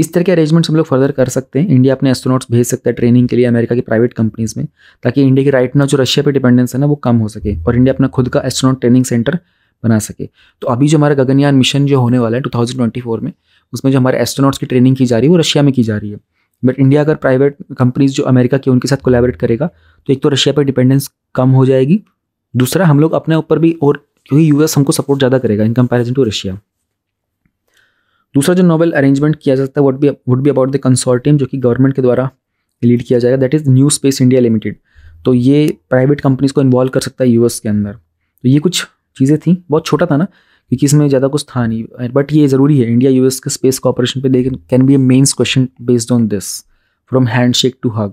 इस तरह के अरेंजमेंट्स हम लोग फर्दर कर सकते हैं इंडिया अपने एस्ट्रोनॉट्स भेज सकता है ट्रेनिंग के लिए अमेरिका की प्राइवेट कंपनीज़ में ताकि इंडिया की राइट ना जो रशिया पर डिपेंडेंस है ना वो कम हो सके और इंडिया अपना खुद का एस्ट्रोनॉट ट्रेनिंग सेंटर बना सके तो अभी जो हमारा गगनयान मिशन जो होने वाला है 2024 में उसमें जो हमारे एस्ट्रोनॉट्स की ट्रेनिंग की जा रही है वो रशिया में की जा रही है बट इंडिया अगर प्राइवेट कंपनीज जो अमेरिका की उनके साथ कोलेबरेट करेगा तो एक तो रशिया पर डिपेंडेंस कम हो जाएगी दूसरा हम लोग अपने ऊपर भी और क्योंकि यूएस हमको सपोर्ट ज़्यादा करेगा इन कंपेरिजन टू रशिया दूसरा जो नोबेल अरेंजमेंट किया जाता है would be would be about the consortium जो कि गवर्नमेंट के द्वारा लीड किया जाएगा that is new space India limited तो ये प्राइवेट कंपनीज को इन्वॉल्व कर सकता है यूएस के अंदर तो ये कुछ चीज़ें थी बहुत छोटा था ना क्योंकि इसमें ज़्यादा कुछ था नहीं बट ये ज़रूरी है इंडिया यूएस के स्पेस कॉपरेशन पे लेकिन can be a mains question based on this from hand shake to hug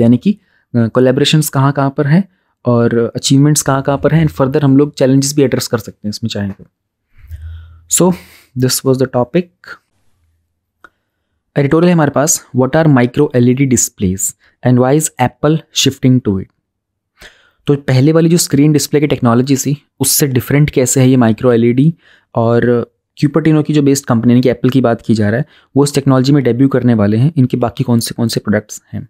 यानी कि कोलेब्रेशन कहाँ कहाँ पर हैं और अचीवमेंट्स कहाँ कहाँ पर हैं एंड फर्दर हम लोग चैलेंजेस भी एड्रेस कर सकते हैं इसमें चाहें तो so this was the topic editorial है हमारे पास what are micro L E D displays and why is Apple shifting to it तो पहले वाली जो स्क्रीन डिस्प्ले की टेक्नोलॉजी थी उससे डिफरेंट कैसे है ये माइक्रो एल और क्यूपटिनो की जो बेस्ड कंपनी यानी कि एप्पल की बात की जा रहा है वो इस टेक्नोलॉजी में डेब्यू करने वाले हैं इनके बाकी कौन से कौन से प्रोडक्ट्स हैं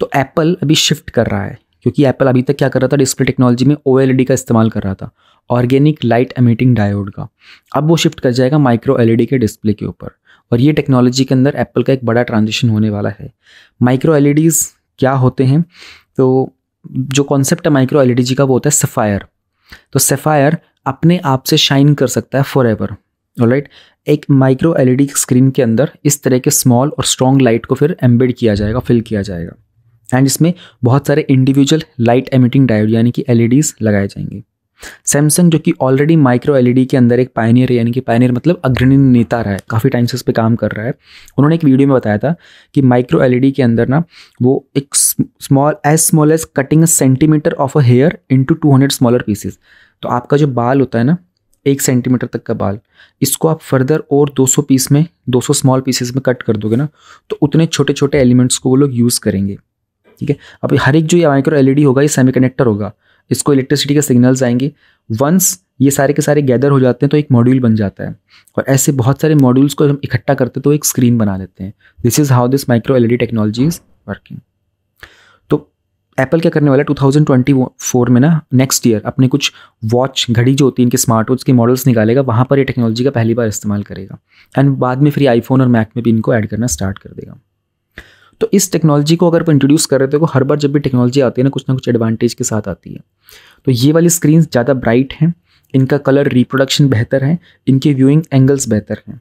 तो एप्पल अभी शिफ्ट कर रहा है क्योंकि एप्पल अभी तक क्या कर रहा था डिस्प्ले टेक्नोलॉजी में ओ का इस्तेमाल कर रहा था ऑर्गेनिक लाइट एमिटिंग डायोड का अब वो शिफ्ट कर जाएगा माइक्रो एल के डिस्प्ले के ऊपर और ये टेक्नोलॉजी के अंदर एप्पल का एक बड़ा ट्रांजिशन होने वाला है माइक्रो एल क्या होते हैं तो जो कॉन्सेप्ट है माइक्रो एल e का वो होता है सफ़ायर तो सफ़ायर अपने आप से शाइन कर सकता है फॉर एवर राइट एक माइक्रो एल स्क्रीन के अंदर इस तरह के स्मॉल और स्ट्रॉन्ग लाइट को फिर एम्बेड किया जाएगा फिल किया जाएगा एंड इसमें बहुत सारे इंडिविजुअल लाइट एमिटिंग डायोड यानी कि एल e लगाए जाएंगे सैमसंग जो कि ऑलरेडी माइक्रो एलईडी के अंदर एक पायनियर यानी कि पायनियर मतलब अग्रणी नेता रहा है काफ़ी टाइम से इस पर काम कर रहा है उन्होंने एक वीडियो में बताया था कि माइक्रो एलईडी के अंदर ना वो एक small as small as cutting centimetre of a hair into two hundred smaller pieces तो आपका जो बाल होता है ना एक सेंटीमीटर तक का बाल इसको आप फर्दर और 200 पीस में 200 स्मॉल पीसेस में कट कर दोगे ना तो उतने छोटे छोटे एलिमेंट्स को वो लोग यूज़ करेंगे ठीक है अब हर एक जो ये माइक्रो एलईडी होगा ये सेमीकंडक्टर होगा इसको इलेक्ट्रिसिटी के सिग्नल्स आएंगे वंस ये सारे के सारे गैदर हो जाते हैं तो एक मॉड्यूल बन जाता है और ऐसे बहुत सारे मॉड्यूल्स को हम इकट्ठा करते हैं तो एक स्क्रीन बना लेते हैं this is how this micro L technology is working तो एप्पल क्या करने वाला है 2024 में ना नेक्स्ट ईयर अपने कुछ वॉच घड़ी जो होती है इनके स्मार्ट वॉच के मॉडल्स निकालेगा वहाँ पर ये टेक्नोलॉजी का पहली बार इस्तेमाल करेगा एंड बाद में फिर आईफोन और मैक में भी इनको ऐड करना स्टार्ट कर देगा तो इस टेक्नोलॉजी को अगर आप इंट्रोड्यूस कर रहे थे तो हर बार जब भी टेक्नोलॉजी आती है ना कुछ ना कुछ एडवांटेज के साथ आती है तो ये वाली स्क्रीन ज़्यादा ब्राइट हैं इनका कलर रिप्रोडक्शन बेहतर है इनके व्यूइंग एंगल्स बेहतर हैं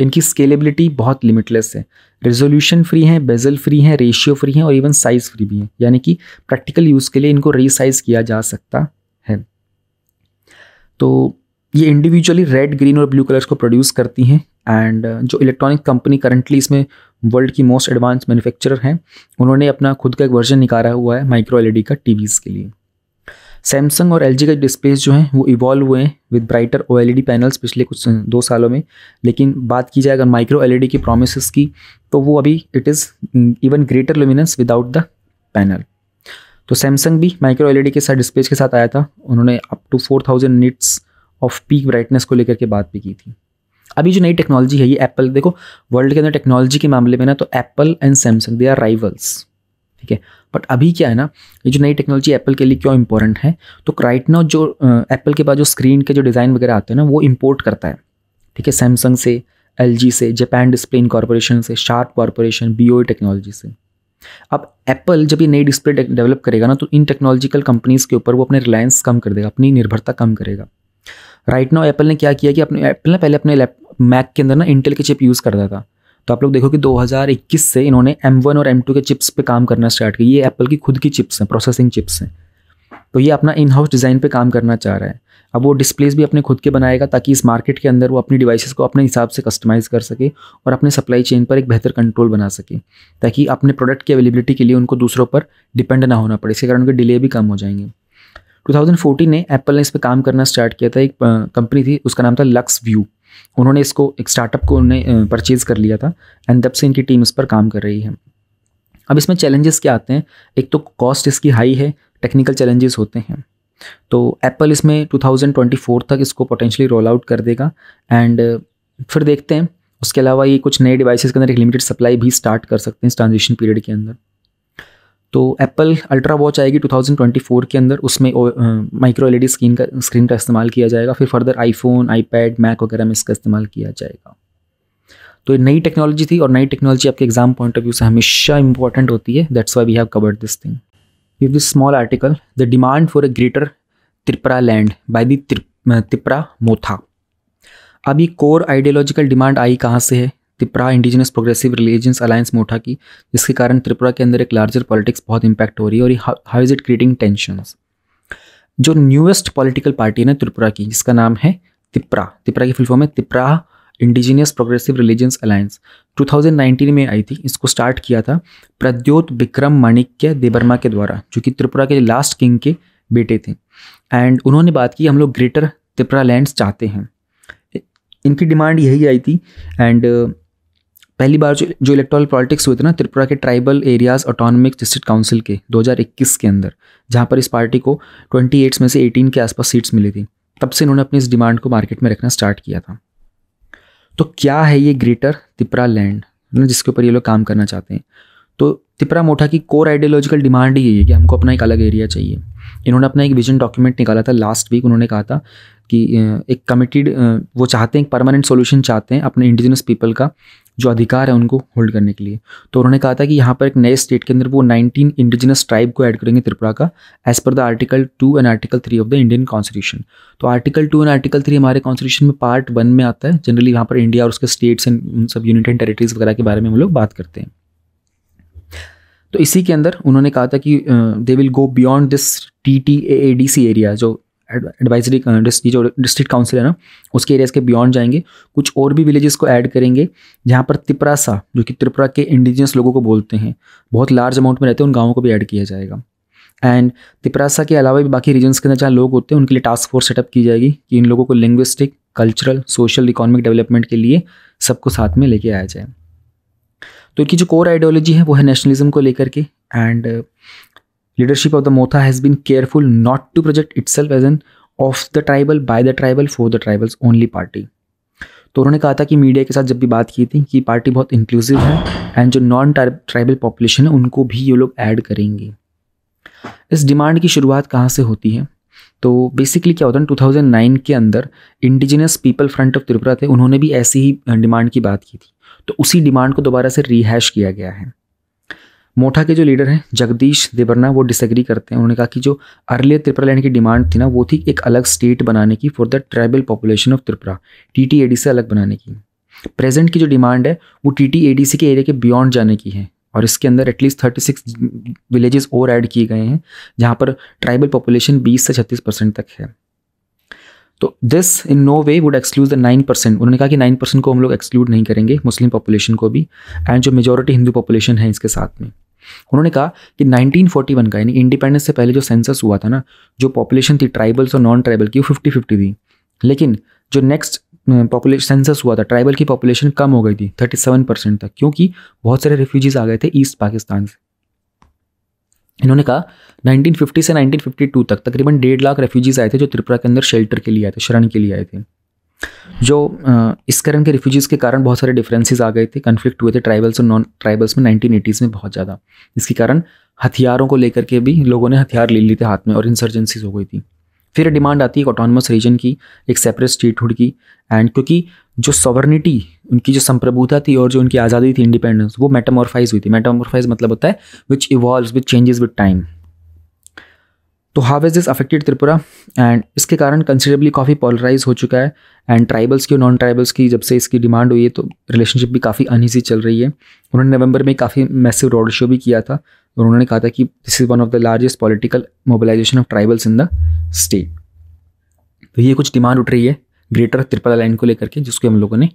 इनकी स्केलेबिलिटी बहुत लिमिटलेस है रेजोल्यूशन फ्री है बेजल फ्री है रेशियो फ्री है और इवन साइज़ फ्री भी है यानी कि प्रैक्टिकल यूज़ के लिए इनको रीसाइज़ किया जा सकता है तो ये इंडिविजुअली रेड ग्रीन और ब्लू कलर्स को प्रोड्यूस करती हैं एंड जो इलेक्ट्रॉनिक कंपनी करंटली इसमें वर्ल्ड की मोस्ट एडवांस मैन्युफैक्चरर हैं उन्होंने अपना खुद का एक वर्जन निकाला हुआ है माइक्रो एल का टी के लिए सैमसंग और एल का डिस्प्लेस जो हैं वो इवॉल्व हुए हैं with brighter O L panels पिछले कुछ दो सालों में लेकिन बात की जाए अगर माइक्रो एल e की प्रोमिस की तो वो अभी it is even greater luminance without the panel तो सैमसंग भी माइक्रो एल e के साथ डिस्प्लेस के साथ आया था उन्होंने up to four thousand nits of peak brightness को लेकर के बात भी की थी अभी जो नई टेक्नोलॉजी है ये एप्पल देखो वर्ल्ड के अंदर टेक्नोलॉजी के मामले में ना तो Apple and Samsung they are rivals ठीक है बट अभी क्या है ना ये जो नई टेक्नोलॉजी एप्पल के लिए क्यों इंपॉर्टेंट है तो क्राइटना जो एप्पल के पास जो स्क्रीन के जो डिज़ाइन वगैरह आते हैं ना वो इम्पोर्ट करता है ठीक है सैमसंग से एल से जापान डिस्प्ले इन कॉरपोरेशन से शार्प कॉरपोरेशन बी टेक्नोलॉजी से अब एप्पल जब ये नई डिस्प्ले डेवलप करेगा ना तो इन टेक्नोलॉजिकल कंपनीज़ के ऊपर वो अपने रिलायंस कम कर देगा अपनी निर्भरता कम करेगा राइट नाउ एप्पल ने क्या किया कि अपने एप्पल ने पहले अपने मैक के अंदर ना इंटेल के चिप यूज़ करता था तो आप लोग देखो कि 2021 से इन्होंने M1 और M2 के चिप्स पे काम करना स्टार्ट किया ये एप्पल की खुद की चिप्स हैं प्रोसेसिंग चिप्स हैं तो ये अपना इन हाउस डिज़ाइन पे काम करना चाह रहा है अब वो डिस्प्लेस भी अपने खुद के बनाएगा ताकि इस मार्केट के अंदर वो अपनी डिवाइसेस को अपने हिसाब से कस्टमाइज़ कर सके और अपने सप्लाई चेन पर एक बेहतर कंट्रोल बना सके ताकि अपने प्रोडक्ट की अवेलेबिलिटी के लिए उनको दूसरों पर डिपेंड ना होना पड़े इसके कारण उनके डिले भी कम हो जाएंगे 2014 में एप्पल ने इस पर काम करना स्टार्ट किया था एक कंपनी थी उसका नाम था लक्स व्यू उन्होंने इसको एक स्टार्टअप को उन्होंने परचेज़ कर लिया था एंड तब से इनकी टीम इस पर काम कर रही है अब इसमें चैलेंजेस क्या आते हैं एक तो कॉस्ट इसकी हाई है टेक्निकल चैलेंजेस होते हैं तो एप्पल इसमें 2024 तक इसको पोटेंशली रोल आउट कर देगा एंड फिर देखते हैं उसके अलावा ये कुछ नए डिवाइसेस के अंदर एक लिमिटेड सप्लाई भी स्टार्ट कर सकते हैं इस ट्रांजिशन पीरियड के अंदर तो एप्पल अल्ट्रा वॉच आएगी 2024 के अंदर उसमें माइक्रो एलईडी स्क्रीन का स्क्रीन का इस्तेमाल किया जाएगा फिर फर्दर आईफोन आईपैड मैक वगैरह में इसका इस्तेमाल किया जाएगा तो ये नई टेक्नोलॉजी थी और नई टेक्नोलॉजी आपके एग्जाम पॉइंट ऑफ व्यू से हमेशा इंपॉर्टेंट होती है that's why we have covered this thing with this small article the demand for a greater Tipraland by the Tipra Motha अभी कोर आइडियोलॉजिकल डिमांड आई कहाँ से है Tripura indigenous progressive religions alliance Motha की जिसके कारण त्रिपुरा के अंदर एक लार्जर पॉलिटिक्स बहुत इंपैक्ट हो रही है और how is it creating tension जो न्यूएस्ट पॉलिटिकल पार्टी है ना त्रिपुरा की जिसका नाम है तिप्रा तिप्रा की फुल फॉर्म है Tipra indigenous progressive religions alliance 2019 में आई थी इसको स्टार्ट किया था प्रद्योत विक्रम माणिक्य देवर्मा के द्वारा जो कि त्रिपुरा के लास्ट किंग के बेटे थे एंड उन्होंने बात की हम लोग ग्रेटर त्रिपुरा लैंड्स चाहते हैं इनकी डिमांड यही आई थी एंड पहली बार जो जो इलेक्ट्रॉल पॉलिटिक्स हुए थे ना त्रिपुरा के tribal areas autonomic district council के 2021 के अंदर जहाँ पर इस पार्टी को 28 में से 18 के आसपास सीट्स मिली थी तब से इन्होंने अपनी इस डिमांड को मार्केट में रखना स्टार्ट किया था तो क्या है ये ग्रेटर तिपरा लैंड ना जिसके ऊपर ये लोग काम करना चाहते हैं तो तिपरा मोटा की कोर आइडियोलॉजिकल डिमांड ही यही है कि हमको अपना एक अलग एरिया चाहिए इन्होंने अपना एक विजन डॉक्यूमेंट निकाला था लास्ट वीक उन्होंने कहा था कि एक कमिटेड वो चाहते हैं एक परमानेंट सोल्यूशन चाहते हैं अपने इंडिजिनस पीपल का जो अधिकार है उनको होल्ड करने के लिए तो उन्होंने कहा था कि यहाँ पर एक नए स्टेट के अंदर वो 19 इंडिजिनस ट्राइब को ऐड करेंगे त्रिपुरा का as per the article two and article three of the Indian constitution तो article two and article three हमारे कॉन्स्टिट्यूशन में पार्ट वन में आता है जनरली यहाँ पर इंडिया और उसके स्टेट्स एंड उन सब यूनिट एंड टेरेटरीज वगैरह के बारे में हम लोग बात करते हैं तो इसी के अंदर उन्होंने कहा था कि they will go beyond this T T A D C area जो एडवाइजरी uh, जो डिस्ट्रिक्ट काउंसिल है ना उसके एरियाज के बियॉन्ड जाएंगे कुछ और भी विलेजेस को ऐड करेंगे जहाँ पर तिपरासा जो कि त्रिपुरा के इंडिजिनस लोगों को बोलते हैं बहुत लार्ज अमाउंट में रहते हैं उन गाँवों को भी ऐड किया जाएगा एंड तिपरासा के अलावा भी बाकी रीजन्स के अंदर जहाँ लोग होते हैं उनके लिए टास्क फोर्स सेटअप की जाएगी कि इन लोगों को linguistic cultural social economic development के लिए सबको साथ में लेके आया जाए तो इनकी जो कोर आइडियोलॉजी है वो है नेशनलिज्म को लेकर के and Leadership of the Motha has been careful not to project itself as an of the tribal by the tribal for the tribals only party तो उन्होंने कहा था कि मीडिया के साथ जब भी बात की थी कि पार्टी बहुत इंक्लूसिव है एंड जो नॉन ट्राइबल पॉपुलेशन है उनको भी ये लोग ऐड करेंगे इस डिमांड की शुरुआत कहाँ से होती है तो बेसिकली क्या होता है टू के अंदर indigenous people front of Tripura थे उन्होंने भी ऐसी ही डिमांड की बात की थी तो उसी डिमांड को दोबारा से रीहैश किया गया है मोठा के जो लीडर हैं जगदीश देवरना वो डिसएग्री करते हैं उन्होंने कहा कि जो अर्लियर त्रिपुरा लैंड की डिमांड थी ना वो थी एक अलग स्टेट बनाने की for the tribal population of Tripura T से अलग बनाने की प्रेजेंट की जो डिमांड है वो टी के एरिया के बियॉन्ड जाने की है और इसके अंदर एटलीस्ट थर्टी सिक्स विलेजेस और ऐड किए गए हैं जहाँ पर ट्राइबल पॉपुलेशन बीस से छत्तीस परसेंट तक है तो this in no way would exclude the nine percent उन्होंने कहा कि नाइन परसेंट को हम लोग एक्सक्लूड नहीं करेंगे मुस्लिम पॉपुलेशन को भी एंड जो मेजोरिटी हिंदू पॉपुलेशन है इसके साथ में उन्होंने कहा कि 1941 का यानी इंडिपेंडेंस से पहले जो सेंसस हुआ था ना जो पॉपुलेशन थी ट्राइबल्स और नॉन ट्राइबल की वो फिफ्टी फिफ्टी थी लेकिन जो नेक्स्ट पॉपुलेशन सेंसस हुआ था ट्राइबल की पॉपुलेशन कम हो गई थी थर्टी सेवन परसेंट तक क्योंकि बहुत सारे रिफ्यूजीज आ गए थे ईस्ट पाकिस्तान से इन्होंने कहा 1950 से 1952 तक तकरीबन डेढ़ लाख रेफ्यूजीज आए थे जो त्रिपुरा के अंदर शेल्टर के लिए आए थे शरण के लिए आए थे जो इस कारण के रिफ्यूजीज़ के कारण बहुत सारे डिफरेंसेस आ गए थे कन्फ्लिक्ट हुए थे ट्राइबल्स और नॉन ट्राइबल्स में नाइनटीन एटीज़ में बहुत ज़्यादा इसके कारण हथियारों को लेकर के भी लोगों ने हथियार ले लिए थे हाथ में और इंसर्जेंसीज हो गई थी फिर डिमांड आती है एक ऑटोनमस रीजन की एक सेपरेट स्टेटहुड की एंड क्योंकि जो सॉवर्निटी उनकी जो संप्रभुता थी और जो उनकी आज़ादी थी इंडिपेंडेंस वो मेटामॉर्फाइज हुई थी मेटामॉर्फाइज मतलब होता है which evolve which changes with time तो how is this affected Tripura and इसके कारण कंसिडरेबली काफ़ी पॉलराइज हो चुका है एंड ट्राइबल्स की और नॉन ट्राइबल्स की जब से इसकी डिमांड हुई है तो रिलेशनशिप भी काफ़ी अनईजी चल रही है उन्होंने नवंबर में काफ़ी मैसिव रोड शो भी किया था और उन्होंने कहा था कि this is one of the largest political mobilisation of tribals in the state तो ये कुछ डिमांड उठ रही है ग्रेटर त्रिपुरा लाइन को लेकर के जिसको हम लोगों ने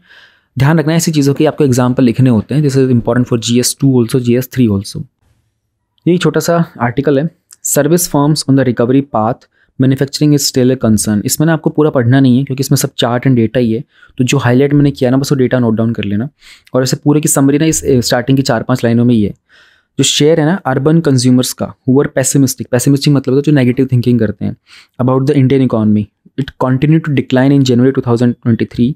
ध्यान रखना है ऐसी चीज़ों के आपको एग्जाम्पल लिखने होते हैं this is important for G S two also G S three also यही छोटा सा आर्टिकल है service forms on the recovery path manufacturing is still a concern इसमें ना आपको पूरा पढ़ना नहीं है क्योंकि इसमें सब चार्ट एंड डेटा ही है तो जो हाईलाइट मैंने किया ना बस वो डेटा नोट डाउन कर लेना और ऐसे पूरे की समरी ना इस स्टार्टिंग की चार पाँच लाइनों में ही है जो शेयर है ना अर्बन कंज्यूमर्स का हुआ पैसिमिस्टिक पैसिमिस्टिक मतलब जो नेगेटिव थिंकिंग करते हैं about the Indian economy it continue to decline in January 2023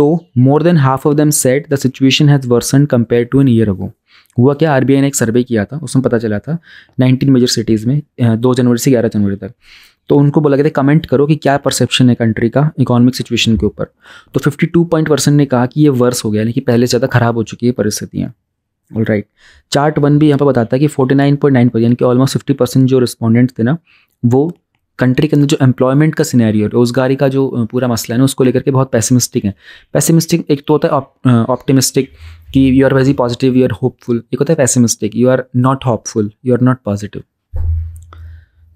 though more than half of them said the situation has worsened compare to an year ago हुआ क्या आरबीआई ने एक सर्वे किया था उसमें पता चला था नाइनटीन मेजर सिटीज़ में दो जनवरी से ग्यारह जनवरी तक तो उनको बोला गया था कमेंट करो कि क्या परसेप्शन है कंट्री का इकोनॉमिक सिचुएशन के ऊपर तो फिफ्टी टू पॉइंट परसेंट ने कहा कि ये वर्स हो गया यानी कि पहले से ज़्यादा खराब हो चुकी है परिस्थितियाँ ऑल राइट चार्ट वन भी यहाँ पर बताता है कि फोर्टी नाइन परसेंट यानी कि ऑलमोस्ट फिफ्टी परसेंट जो रिस्पॉन्डेंट्स थे ना वो कंट्री के अंदर जो एम्प्लॉयमेंट का सिनेरियो रोज़गारी का जो पूरा मसला है ना उसको लेकर के बहुत पैसिमिस्टिक है पैसिमिस्टिक एक तो होता है ऑप्टिमिस्टिक कि you are very positive you are hopeful एक होता है pessimistic you are not hopeful you are not positive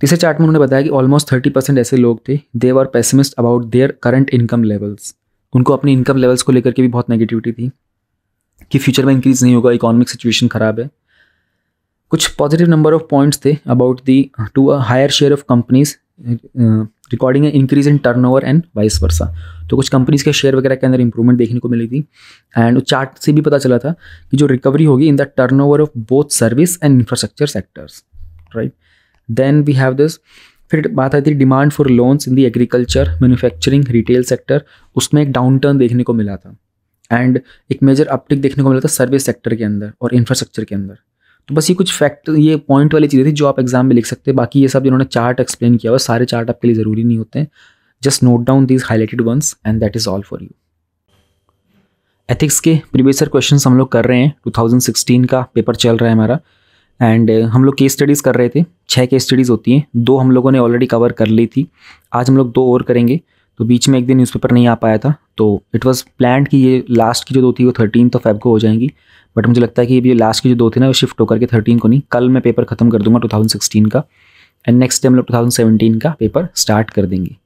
तीसरे चार्ट में उन्होंने बताया कि ऑलमोस्ट थर्टी परसेंट ऐसे लोग थे they are pessimist about their current income levels उनको अपनी इनकम लेवल्स को लेकर के भी बहुत नेगेटिविटी थी कि फ्यूचर में इंक्रीज़ नहीं होगा इकोनॉमिक सिचुएशन ख़राब है कुछ पॉजिटिव नंबर ऑफ पॉइंट्स थे about due to a higher share of companies recording है increase in turnover and vice versa तो कुछ कंपनीज के शेयर वगैरह के अंदर इंप्रूवमेंट देखने को मिली थी एंड चार्ट से भी पता चला था कि जो रिकवरी होगी in the turnover of both service and infrastructure sectors right then we have this फिर बात आती है demand for loans in the agriculture manufacturing retail sector उसमें एक डाउन टर्न देखने को मिला था एंड एक मेजर अपटिक देखने को मिला था सर्विस सेक्टर के अंदर और इंफ्रास्ट्रक्चर के अंदर तो बस ये कुछ फैक्ट ये पॉइंट वाली चीज़ें थी जो आप एग्जाम में लिख सकते हैं बाकी ये सब जिन्होंने चार्ट एक्सप्लेन किया हुआ सारे चार्ट आपके लिए ज़रूरी नहीं होते हैं just note down these highlighted ones and that is all for you ethics के प्रीवियस ईयर क्वेश्चन हम लोग कर रहे हैं 2016 का पेपर चल रहा है हमारा एंड uh, हम लोग केस स्टडीज़ कर रहे थे छः केस स्टडीज़ होती हैं दो हम लोगों ने ऑलरेडी कवर कर ली थी आज हम लोग दो और करेंगे तो बीच में एक दिन न्यूज़पेपर नहीं आ पाया था तो इट वॉज़ प्लान कि ये लास्ट की जो दो थी वो थर्टीन तो फेब को हो जाएंगी बट मुझे लगता है कि ये लास्ट की जो दो थी ना वो शिफ्ट होकर के थर्टीन को नहीं कल मैं पेपर खत्म कर दूंगा टू का एंड नेक्स्ट डे हम लोग टू का पेपर स्टार्ट कर देंगे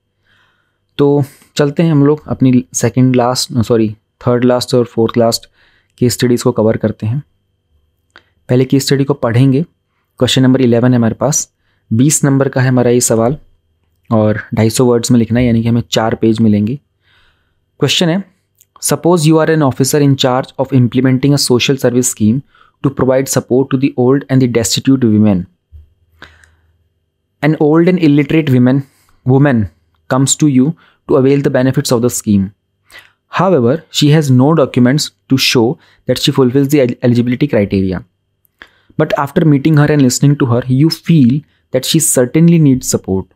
तो चलते हैं हम लोग अपनी second last sorry third last और फोर्थ लास्ट की स्टडीज़ को कवर करते हैं पहले की स्टडी को पढ़ेंगे क्वेश्चन नंबर इलेवन है हमारे पास बीस नंबर का है हमारा ये सवाल और ढाई सौ वर्ड्स में लिखना है यानी कि हमें चार पेज मिलेंगे क्वेश्चन है Suppose you are an officer in charge of implementing a social service scheme to provide support to the old and the destitute women. An old and illiterate woman, woman comes to you to avail the benefits of the scheme. However, she has no documents to show that she fulfills the eligibility criteria. But after meeting her and listening to her, you feel that she certainly needs support.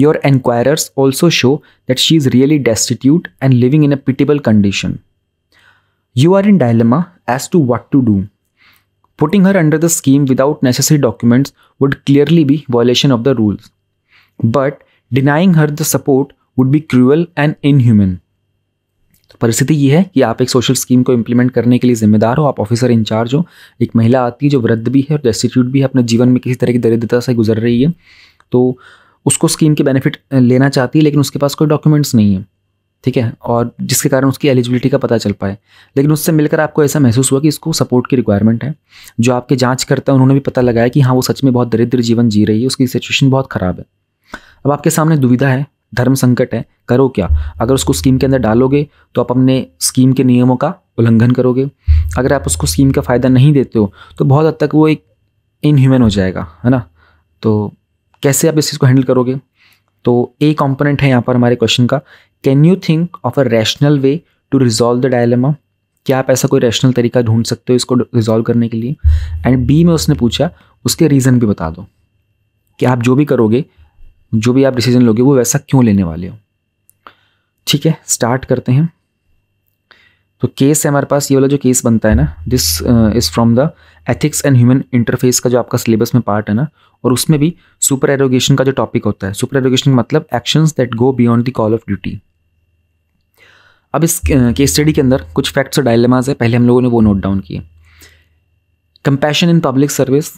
Your inquirers also show that she is really destitute and living in a pitiable condition. You are in dilemma as to what to do. Putting her under the scheme without necessary documents would clearly be violation of the rules. But denying her the support would be cruel and inhuman. परिस्थिति ये है कि आप एक सोशल स्कीम को इम्प्लीमेंट करने के लिए जिम्मेदार हो आप ऑफिसर इंचार्ज हो एक महिला आती है जो वृद्ध भी है और डेस्टिट्यूट भी है अपने जीवन में किसी तरह की दरिद्रता से गुजर रही है तो उसको स्कीम के बेनिफिट लेना चाहती है लेकिन उसके पास कोई डॉक्यूमेंट्स नहीं है ठीक है और जिसके कारण उसकी एलिजिबिलिटी का पता चल पाए लेकिन उससे मिलकर आपको ऐसा महसूस हुआ कि इसको सपोर्ट की रिक्वायरमेंट है जो आपके जाँच करता है उन्होंने भी पता लगाया कि हाँ वो सच में बहुत दरिद्र जीवन जी रही है उसकी सिचुएशन बहुत ख़राब है अब आपके सामने दुविधा है धर्म संकट है करो क्या अगर उसको स्कीम के अंदर डालोगे तो आप अपने स्कीम के नियमों का उल्लंघन करोगे अगर आप उसको स्कीम का फ़ायदा नहीं देते हो तो बहुत हद तक वो एक इनह्यूमन हो जाएगा है ना तो कैसे आप इस चीज़ को हैंडल करोगे तो ए कॉम्पोनेंट है यहाँ पर हमारे क्वेश्चन का can you think of a rational way to resolve the dilemma क्या आप ऐसा कोई रैशनल तरीका ढूंढ सकते हो इसको रिजॉल्व करने के लिए एंड बी में उसने पूछा उसके रीज़न भी बता दो कि आप जो भी करोगे जो भी आप डिसीजन लोगे वो वैसा क्यों लेने वाले हो ठीक है स्टार्ट करते हैं तो केस है हमारे पास ये वाला जो केस बनता है ना this is from the ethics and human interface का जो आपका सिलेबस में पार्ट है ना और उसमें भी सुपर एरोगेशन का जो टॉपिक होता है सुपर एरोगेशन मतलब actions that go beyond the call of duty अब इस केस uh, स्टडी के अंदर कुछ फैक्ट्स और डायलेमाज है पहले हम लोगों ने वो नोट डाउन किए compassion in public service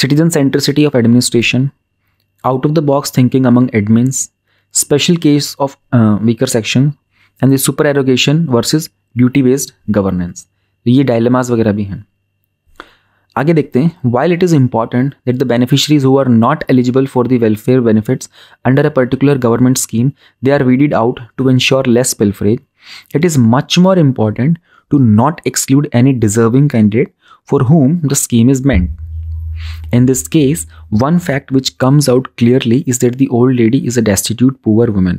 citizen centricity of administration out of the box thinking among admins special case of weaker section and the supererogation versus duty based governance ये डायलेमास वगैरह भी हैं आगे देखते हैं while it is important that the beneficiaries who are not eligible for the welfare benefits under a particular government scheme they are weeded out to ensure less pilferage it is much more important to not exclude any deserving candidate for whom the scheme is meant. In this case, one fact which comes out clearly is that the old lady is a destitute poor woman.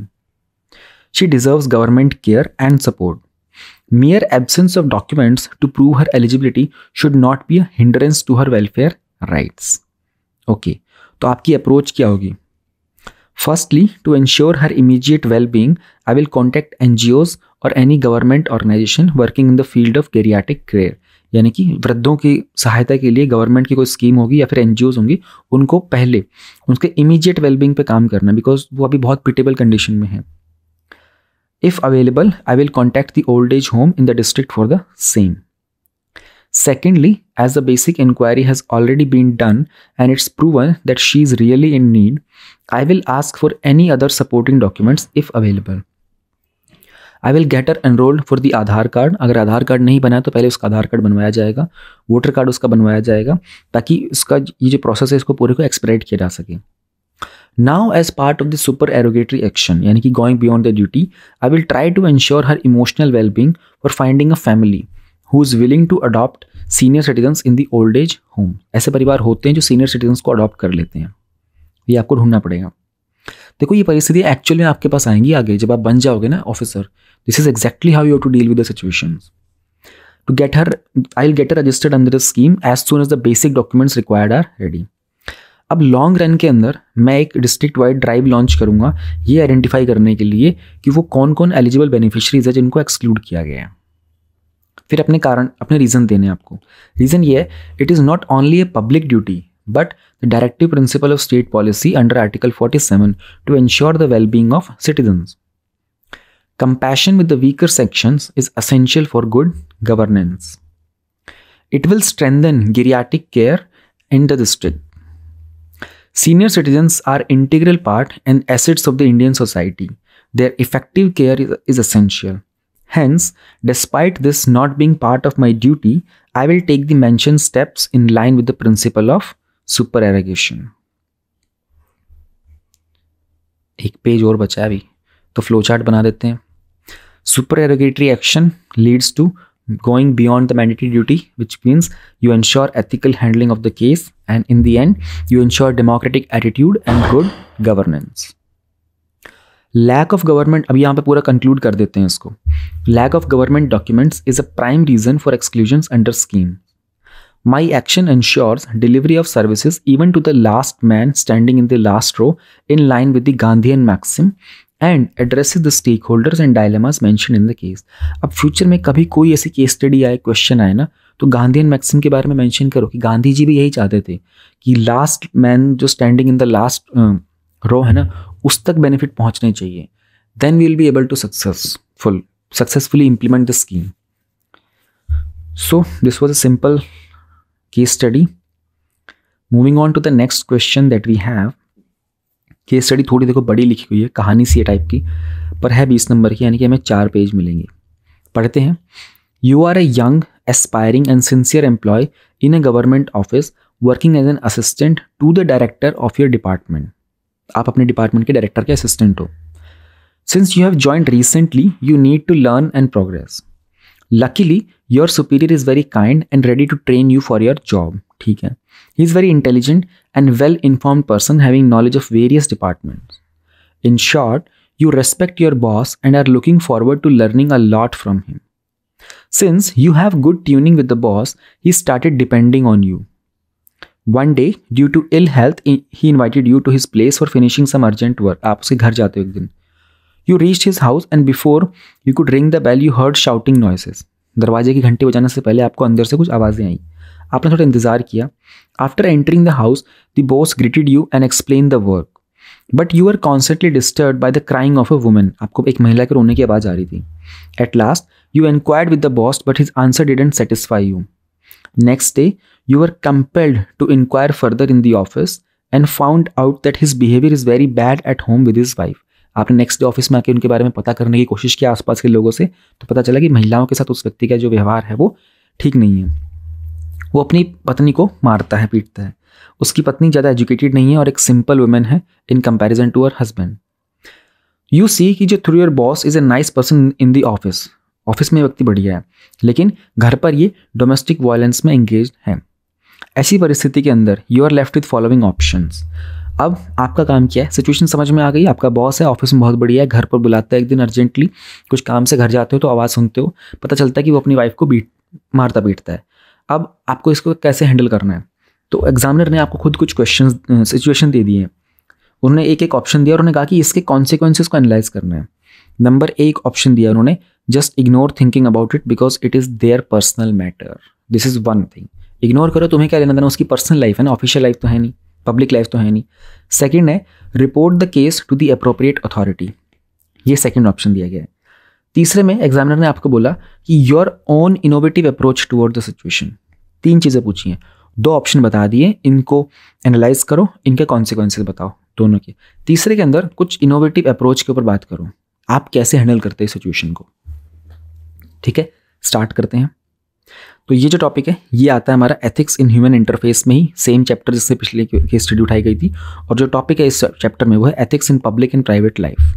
she deserves government care and support. Mere absence of documents to prove her eligibility should not be a hindrance to her welfare rights. okay, तो आपकी अप्रोच क्या होगी Firstly, to ensure her immediate well-being, I will contact NGOs or any government organization working in the field of geriatric care. यानी कि वृद्धों की सहायता के लिए गवर्नमेंट की कोई स्कीम होगी या फिर एन होंगी उनको पहले उनके इमीजिएट वेलबींग पे काम करना बिकॉज वो अभी बहुत पिटेबल कंडीशन में है If available, I will contact the old age home in the district for the same. Secondly, as the basic inquiry has already been done and it's proven that she is really in need, I will ask for any other supporting documents if available. I will get uh enrolled for the Aadhaar card अगर आधार कार्ड नहीं बना तो पहले उसका आधार कार्ड बनवाया जाएगा वोटर कार्ड उसका बनवाया जाएगा ताकि उसका ये जो प्रोसेस है इसको पूरे को एक्सप्रेट किया जा सके now as part of the supererogatory action यानी कि going beyond the duty I will try to ensure her emotional wellbeing for finding a family who is willing to adopt senior citizen in the old age home ऐसे परिवार होते हैं जो सीनियर सिटीजन को अडॉप्ट कर लेते हैं ये आपको ढूंढना पड़ेगा देखो ये परिस्थिति एक्चुअली आपके पास आएंगी आगे जब आप बन जाओगे ना officer this is exactly how you have to deal with the situation to get her I will get registered under the scheme as soon as the basic documents required are ready अब लॉन्ग रन के अंदर मैं एक डिस्ट्रिक्ट वाइड ड्राइव लॉन्च करूंगा ये आइडेंटिफाई करने के लिए कि वो कौन कौन एलिजिबल बेनिफिशरीज है जिनको एक्सक्लूड किया गया है फिर अपने कारण अपने रीज़न देने आपको रीज़न ये है it is not only a public duty but the directive principle of state policy under article forty seven to ensure the wellbeing of citizen compassion with the weaker section is essential for good governance it will strengthen geriatric care in the district Senior citizens are integral part and assets of the Indian society. Their effective care is essential. Hence, despite this not being part of my duty, I will take the mentioned steps in line with the principle of supererogation. एक पेज और बचा है अभी तो फ्लो चार्ट बना देते हैं supererogatory action leads to going beyond the mandatory duty, which means you ensure ethical handling of the case, and in the end, you ensure democratic attitude and good governance. Lack of government. अभी यहाँ पे पूरा conclude कर देते हैं इसको Lack of government documents is a prime reason for exclusions under scheme. My action ensures delivery of services even to the last man standing in the last row in line with the Gandhian maxim and address the stakeholders and dilemmas mentioned in the case अब फ्यूचर में कभी कोई ऐसी केस स्टडी आए क्वेश्चन आए ना तो गांधी एंड मैक्सिम के बारे में मैंशन करो कि गांधी जी भी यही चाहते थे कि लास्ट मैन जो standing in the last row है ना उस तक बेनिफिट पहुँचने चाहिए then we will be able to successful successfully implement the scheme so this was a simple case study moving on to the next question that we have case study थोड़ी देखो बड़ी लिखी हुई है कहानी सी है टाइप की पर है बीस नंबर की यानी कि हमें चार पेज मिलेंगे पढ़ते हैं you are a young aspiring and sincere employee in a government office working as an assistant to the director of your department आप अपने डिपार्टमेंट के डायरेक्टर के असिस्टेंट हो since you have joined recently you need to learn and progress luckily your superior is very kind and ready to train you for your job ठीक है He is very intelligent and well-informed person having knowledge of various departments. In short, you respect your boss and are looking forward to learning a lot from him. Since you have good tuning with the boss, he started depending on you. One day, due to ill health, he invited you to his place for finishing some urgent work. You reached his house and before you could ring the bell, you heard shouting noises. दरवाजे की घंटी बजाने से पहले आपको अंदर से कुछ आवाज़ें आई. आपने थोड़ा इंतज़ार किया after entering the house the boss greeted you and explain the work but you are constantly disturb by the crying of a women आपको एक महिला के रोने की आवाज़ आ रही थी at last you enquired with the boss but his answer didn't satisfy you next day you are compelled to enquire further in the office and found out that his behaviour is very bad at home with his wife आपने नेक्स्ट डे ऑफिस में आके उनके बारे में पता करने की कोशिश किया आसपास के लोगों से तो पता चला कि महिलाओं के साथ उस व्यक्ति का जो व्यवहार है वो ठीक नहीं है वो अपनी पत्नी को मारता है पीटता है उसकी पत्नी ज़्यादा एजुकेटेड नहीं है और एक सिंपल वुमेन है in comparison to uh husband you see कि जो through your boss is a nice person in the office office में व्यक्ति बढ़िया है लेकिन घर पर ये डोमेस्टिक वायलेंस में इंगेज है ऐसी परिस्थिति के अंदर you are left with following option अब आपका काम क्या है सिचुएशन समझ में आ गई आपका बॉस है ऑफिस में बहुत बढ़िया है घर पर बुलाता है एक दिन अर्जेंटली कुछ काम से घर जाते हो तो आवाज़ सुनते हो पता चलता है कि वो अपनी वाइफ को बीट मारता पीटता है अब आपको इसको कैसे हैंडल करना है तो एग्जामिनर ने आपको खुद कुछ क्वेश्चन सिचुएशन दे दिए उन्होंने एक एक ऑप्शन दिया और उन्होंने कहा कि इसके कॉन्सिक्वेंसेज को एनालाइज करना है नंबर एक ऑप्शन दिया उन्होंने just ignore thinking about it because it is their personal matter this is one thing ignore करो तुम्हें क्या लेना देना उसकी पर्सनल लाइफ है ना ऑफिशियल लाइफ तो है नहीं पब्लिक लाइफ तो है नहीं सेकेंड है report the case to the appropriate authority ये सेकेंड ऑप्शन दिया गया है तीसरे में एग्जामिनर ने आपको बोला कि your own innovative approach toward the situation तीन चीज़ें पूछी हैं दो ऑप्शन बता दिए इनको एनालाइज करो इनके कॉन्सिक्वेंसेज बताओ दोनों के तीसरे के अंदर कुछ इनोवेटिव अप्रोच के ऊपर बात करो आप कैसे हैंडल करते हैं सिचुएशन को ठीक है स्टार्ट करते हैं तो ये जो टॉपिक है ये आता है हमारा एथिक्स इन ह्यूमन इंटरफेस में ही सेम चैप्टर जिससे पिछले की स्टडी उठाई गई थी और जो टॉपिक है इस चैप्टर में वो है ethics in public and private life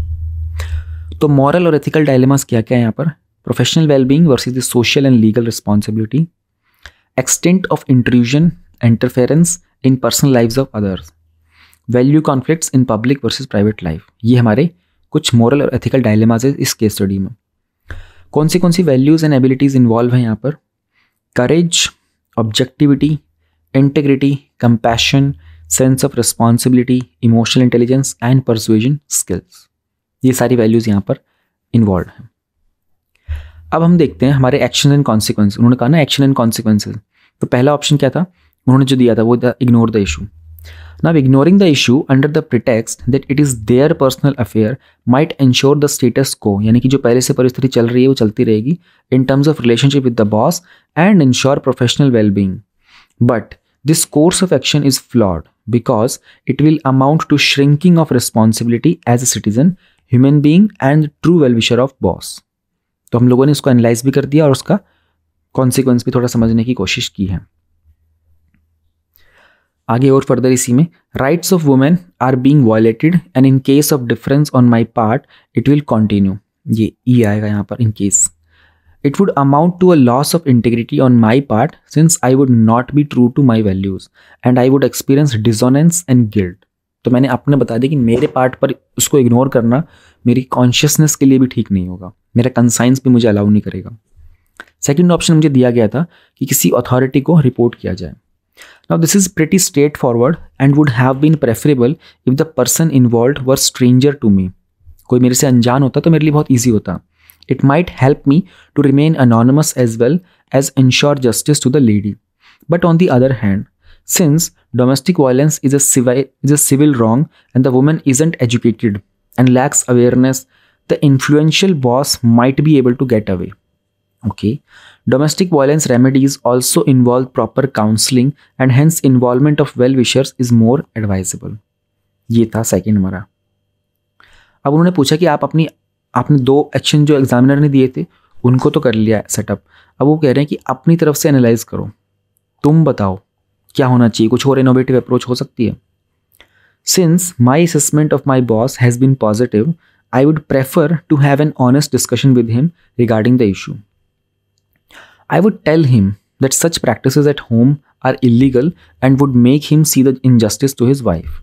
तो मॉरल और एथिकल डायलेमास क्या क्या है यहाँ पर professional wellbeing versus the social and legal responsibility extent of intrusion interference in personal life of others value conflict in public versus private life ये हमारे कुछ मॉरल और एथिकल डायलेमाज है इस केस स्टडी में कौन सी कौन सी वैल्यूज़ एंड एबिलिटीज़ इन्वॉल्व हैं यहाँ पर courage objectivity integrity compassion sense of responsibility emotional intelligence and persuasion skills ये सारी वैल्यूज़ यहाँ पर इन्वॉल्व हैं अब हम देखते हैं हमारे एक्शन एंड कॉन्सिक्वेंस उन्होंने कहा ना एक्शन एंड कॉन्सिक्वेंसेज तो पहला ऑप्शन क्या था उन्होंने जो दिया था वो था ignore the issue now ignoring the issue under the pretext that it is their personal affair might ensure the status quo कि जो पहले से परिस्थिति चल रही है वो चलती रहेगी in terms of relationship with the boss and ensure professional wellbeing but this course of action is flawed because it will amount to shrinking of responsibility as a citizen human being and true well wisher of boss तो हम लोगों ने इसको एनालाइज भी कर दिया और उसका कॉन्सिक्वेंस भी थोड़ा समझने की कोशिश की है आगे और फर्दर इसी में rights of women are being violated and in case of difference on my part it will continue ये ई e आएगा यहाँ पर in case it would amount to a loss of integrity on my part since I would not be true to my values and I would experience dissonance and guilt तो मैंने आपने बता दिया कि मेरे पार्ट पर उसको इग्नोर करना मेरी कॉन्शियसनेस के लिए भी ठीक नहीं होगा मेरा कंसाइंस भी मुझे अलाउ नहीं करेगा सेकेंड ऑप्शन मुझे दिया गया था कि किसी अथॉरिटी को रिपोर्ट किया जाए this is pretty straightforward and would have been preferable if the person involve were stranger to me कोई मेरे से अनजान होता तो मेरे लिए बहुत ईजी होता it might help me to remain anonymous as well as ensure justice to the lady but on the other hand Since domestic violence is a, civil, is a civil wrong and the woman isn't educated and lacks awareness, the influential boss might be able to get away. Okay. Domestic violence remedies also involve proper counseling and hence involvement of well-wishers is more advisable. ये था सेकंड हमारा अब उन्होंने पूछा कि आप अपनी आपने दो एक्शन जो एग्जामिनर ने दिए थे उनको तो कर लिया है सेटअप अब वो कह रहे हैं कि अपनी तरफ से एनालाइज करो तुम बताओ क्या होना चाहिए कुछ और इनोवेटिव अप्रोच हो सकती है since my assessment of my boss has been positive I would prefer to have an honest discussion with him regarding the issue I would tell him that such practice at home are illegal and would make him see the injustice to his wife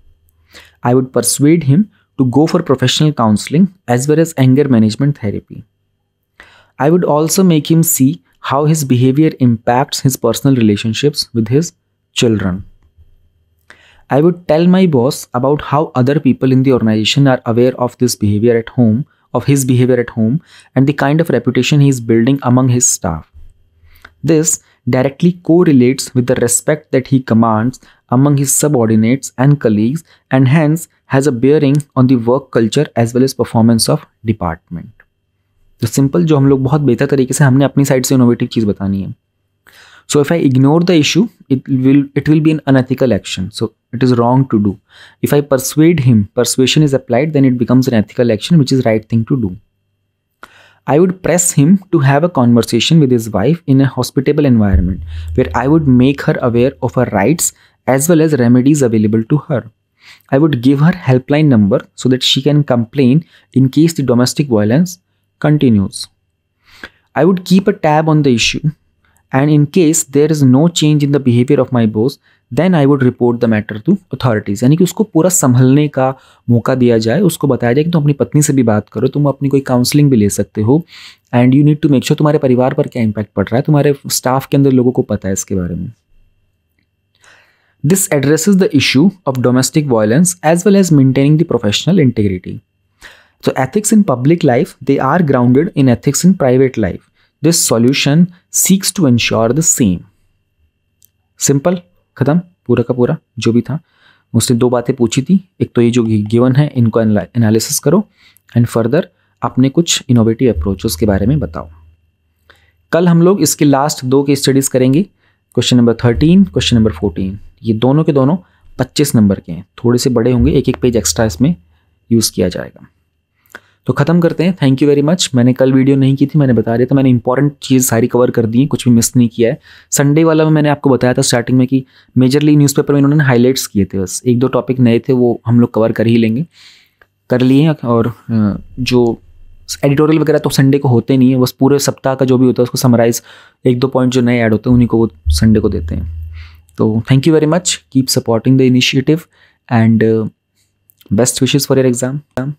I would persuade him to go for professional counselling as well as anger management therapy I would also make him see how his behaviour impacts his personal relationships with his children. I would tell my boss about how other people in the organization are aware of this behavior at home, of his behavior at home, and the kind of reputation he is building among his staff. This directly correlates with the respect that he commands among his subordinates and colleagues and hence has a bearing on the work culture as well as performance of department. तो सिंपल जो हम लोग बहुत बेहतर तरीके से हमने अपनी साइड से इनोवेटिव चीज़ बतानी है so if i ignore the issue it will it will be an unethical action so it is wrong to do if i persuade him persuasion is applied then it becomes an ethical action which is right thing to do I would press him to have a conversation with his wife in a hospitable environment where I would make her aware of her rights as well as remedies available to her. I would give her helpline number so that she can complain in case the domestic violence continues. I would keep a tab on the issue and in case there is no change in the behavior of my boss then I would report the matter to authorities यानी कि उसको पूरा संभलने का मौका दिया जाए उसको बताया जाए कि तुम अपनी पत्नी से भी बात करो तुम अपनी कोई काउंसलिंग भी ले सकते हो and you need to make sure तुम्हारे परिवार पर क्या इम्पैक्ट पड़ रहा है तुम्हारे स्टाफ के अंदर लोगों को पता है इसके बारे में this address the issue of domestic violence as well as maintaining the professional integrity So ethics in public life they are grounded in ethics in private life this solution seeks to ensure the same simple ख़त्म पूरा का पूरा जो भी था उसने दो बातें पूछी थी एक तो ये जो गिवन है इनको एनालिसिस करो एंड फर्दर अपने कुछ इनोवेटिव अप्रोचेस के बारे में बताओ कल हम लोग इसके लास्ट दो के स्टडीज़ करेंगे question number thirteen question number fourteen ये दोनों के दोनों पच्चीस नंबर के हैं थोड़े से बड़े होंगे एक एक पेज एक्स्ट्रा इसमें यूज़ किया जाएगा तो ख़त्म करते हैं थैंक यू वेरी मच मैंने कल वीडियो नहीं की थी मैंने बता दिया था मैंने इंपॉर्टेंट चीज़ सारी कवर कर दी है कुछ भी मिस नहीं किया है संडे वाला में मैंने आपको बताया था स्टार्टिंग में कि मेजरली न्यूज़पेपर में इन्होंने हाईलाइट्स किए थे बस एक दो टॉपिक नए थे वो हम लोग कवर कर ही लेंगे कर लिए और जो एडिटोरियल वगैरह तो संडे को होते नहीं है बस पूरे सप्ताह का जो भी होता है उसको समराइज़ एक दो पॉइंट जो नए ऐड होते हैं उन्हीं को वो संडे को देते हैं तो thank you very much keep supporting the initiative and best wishes for your exam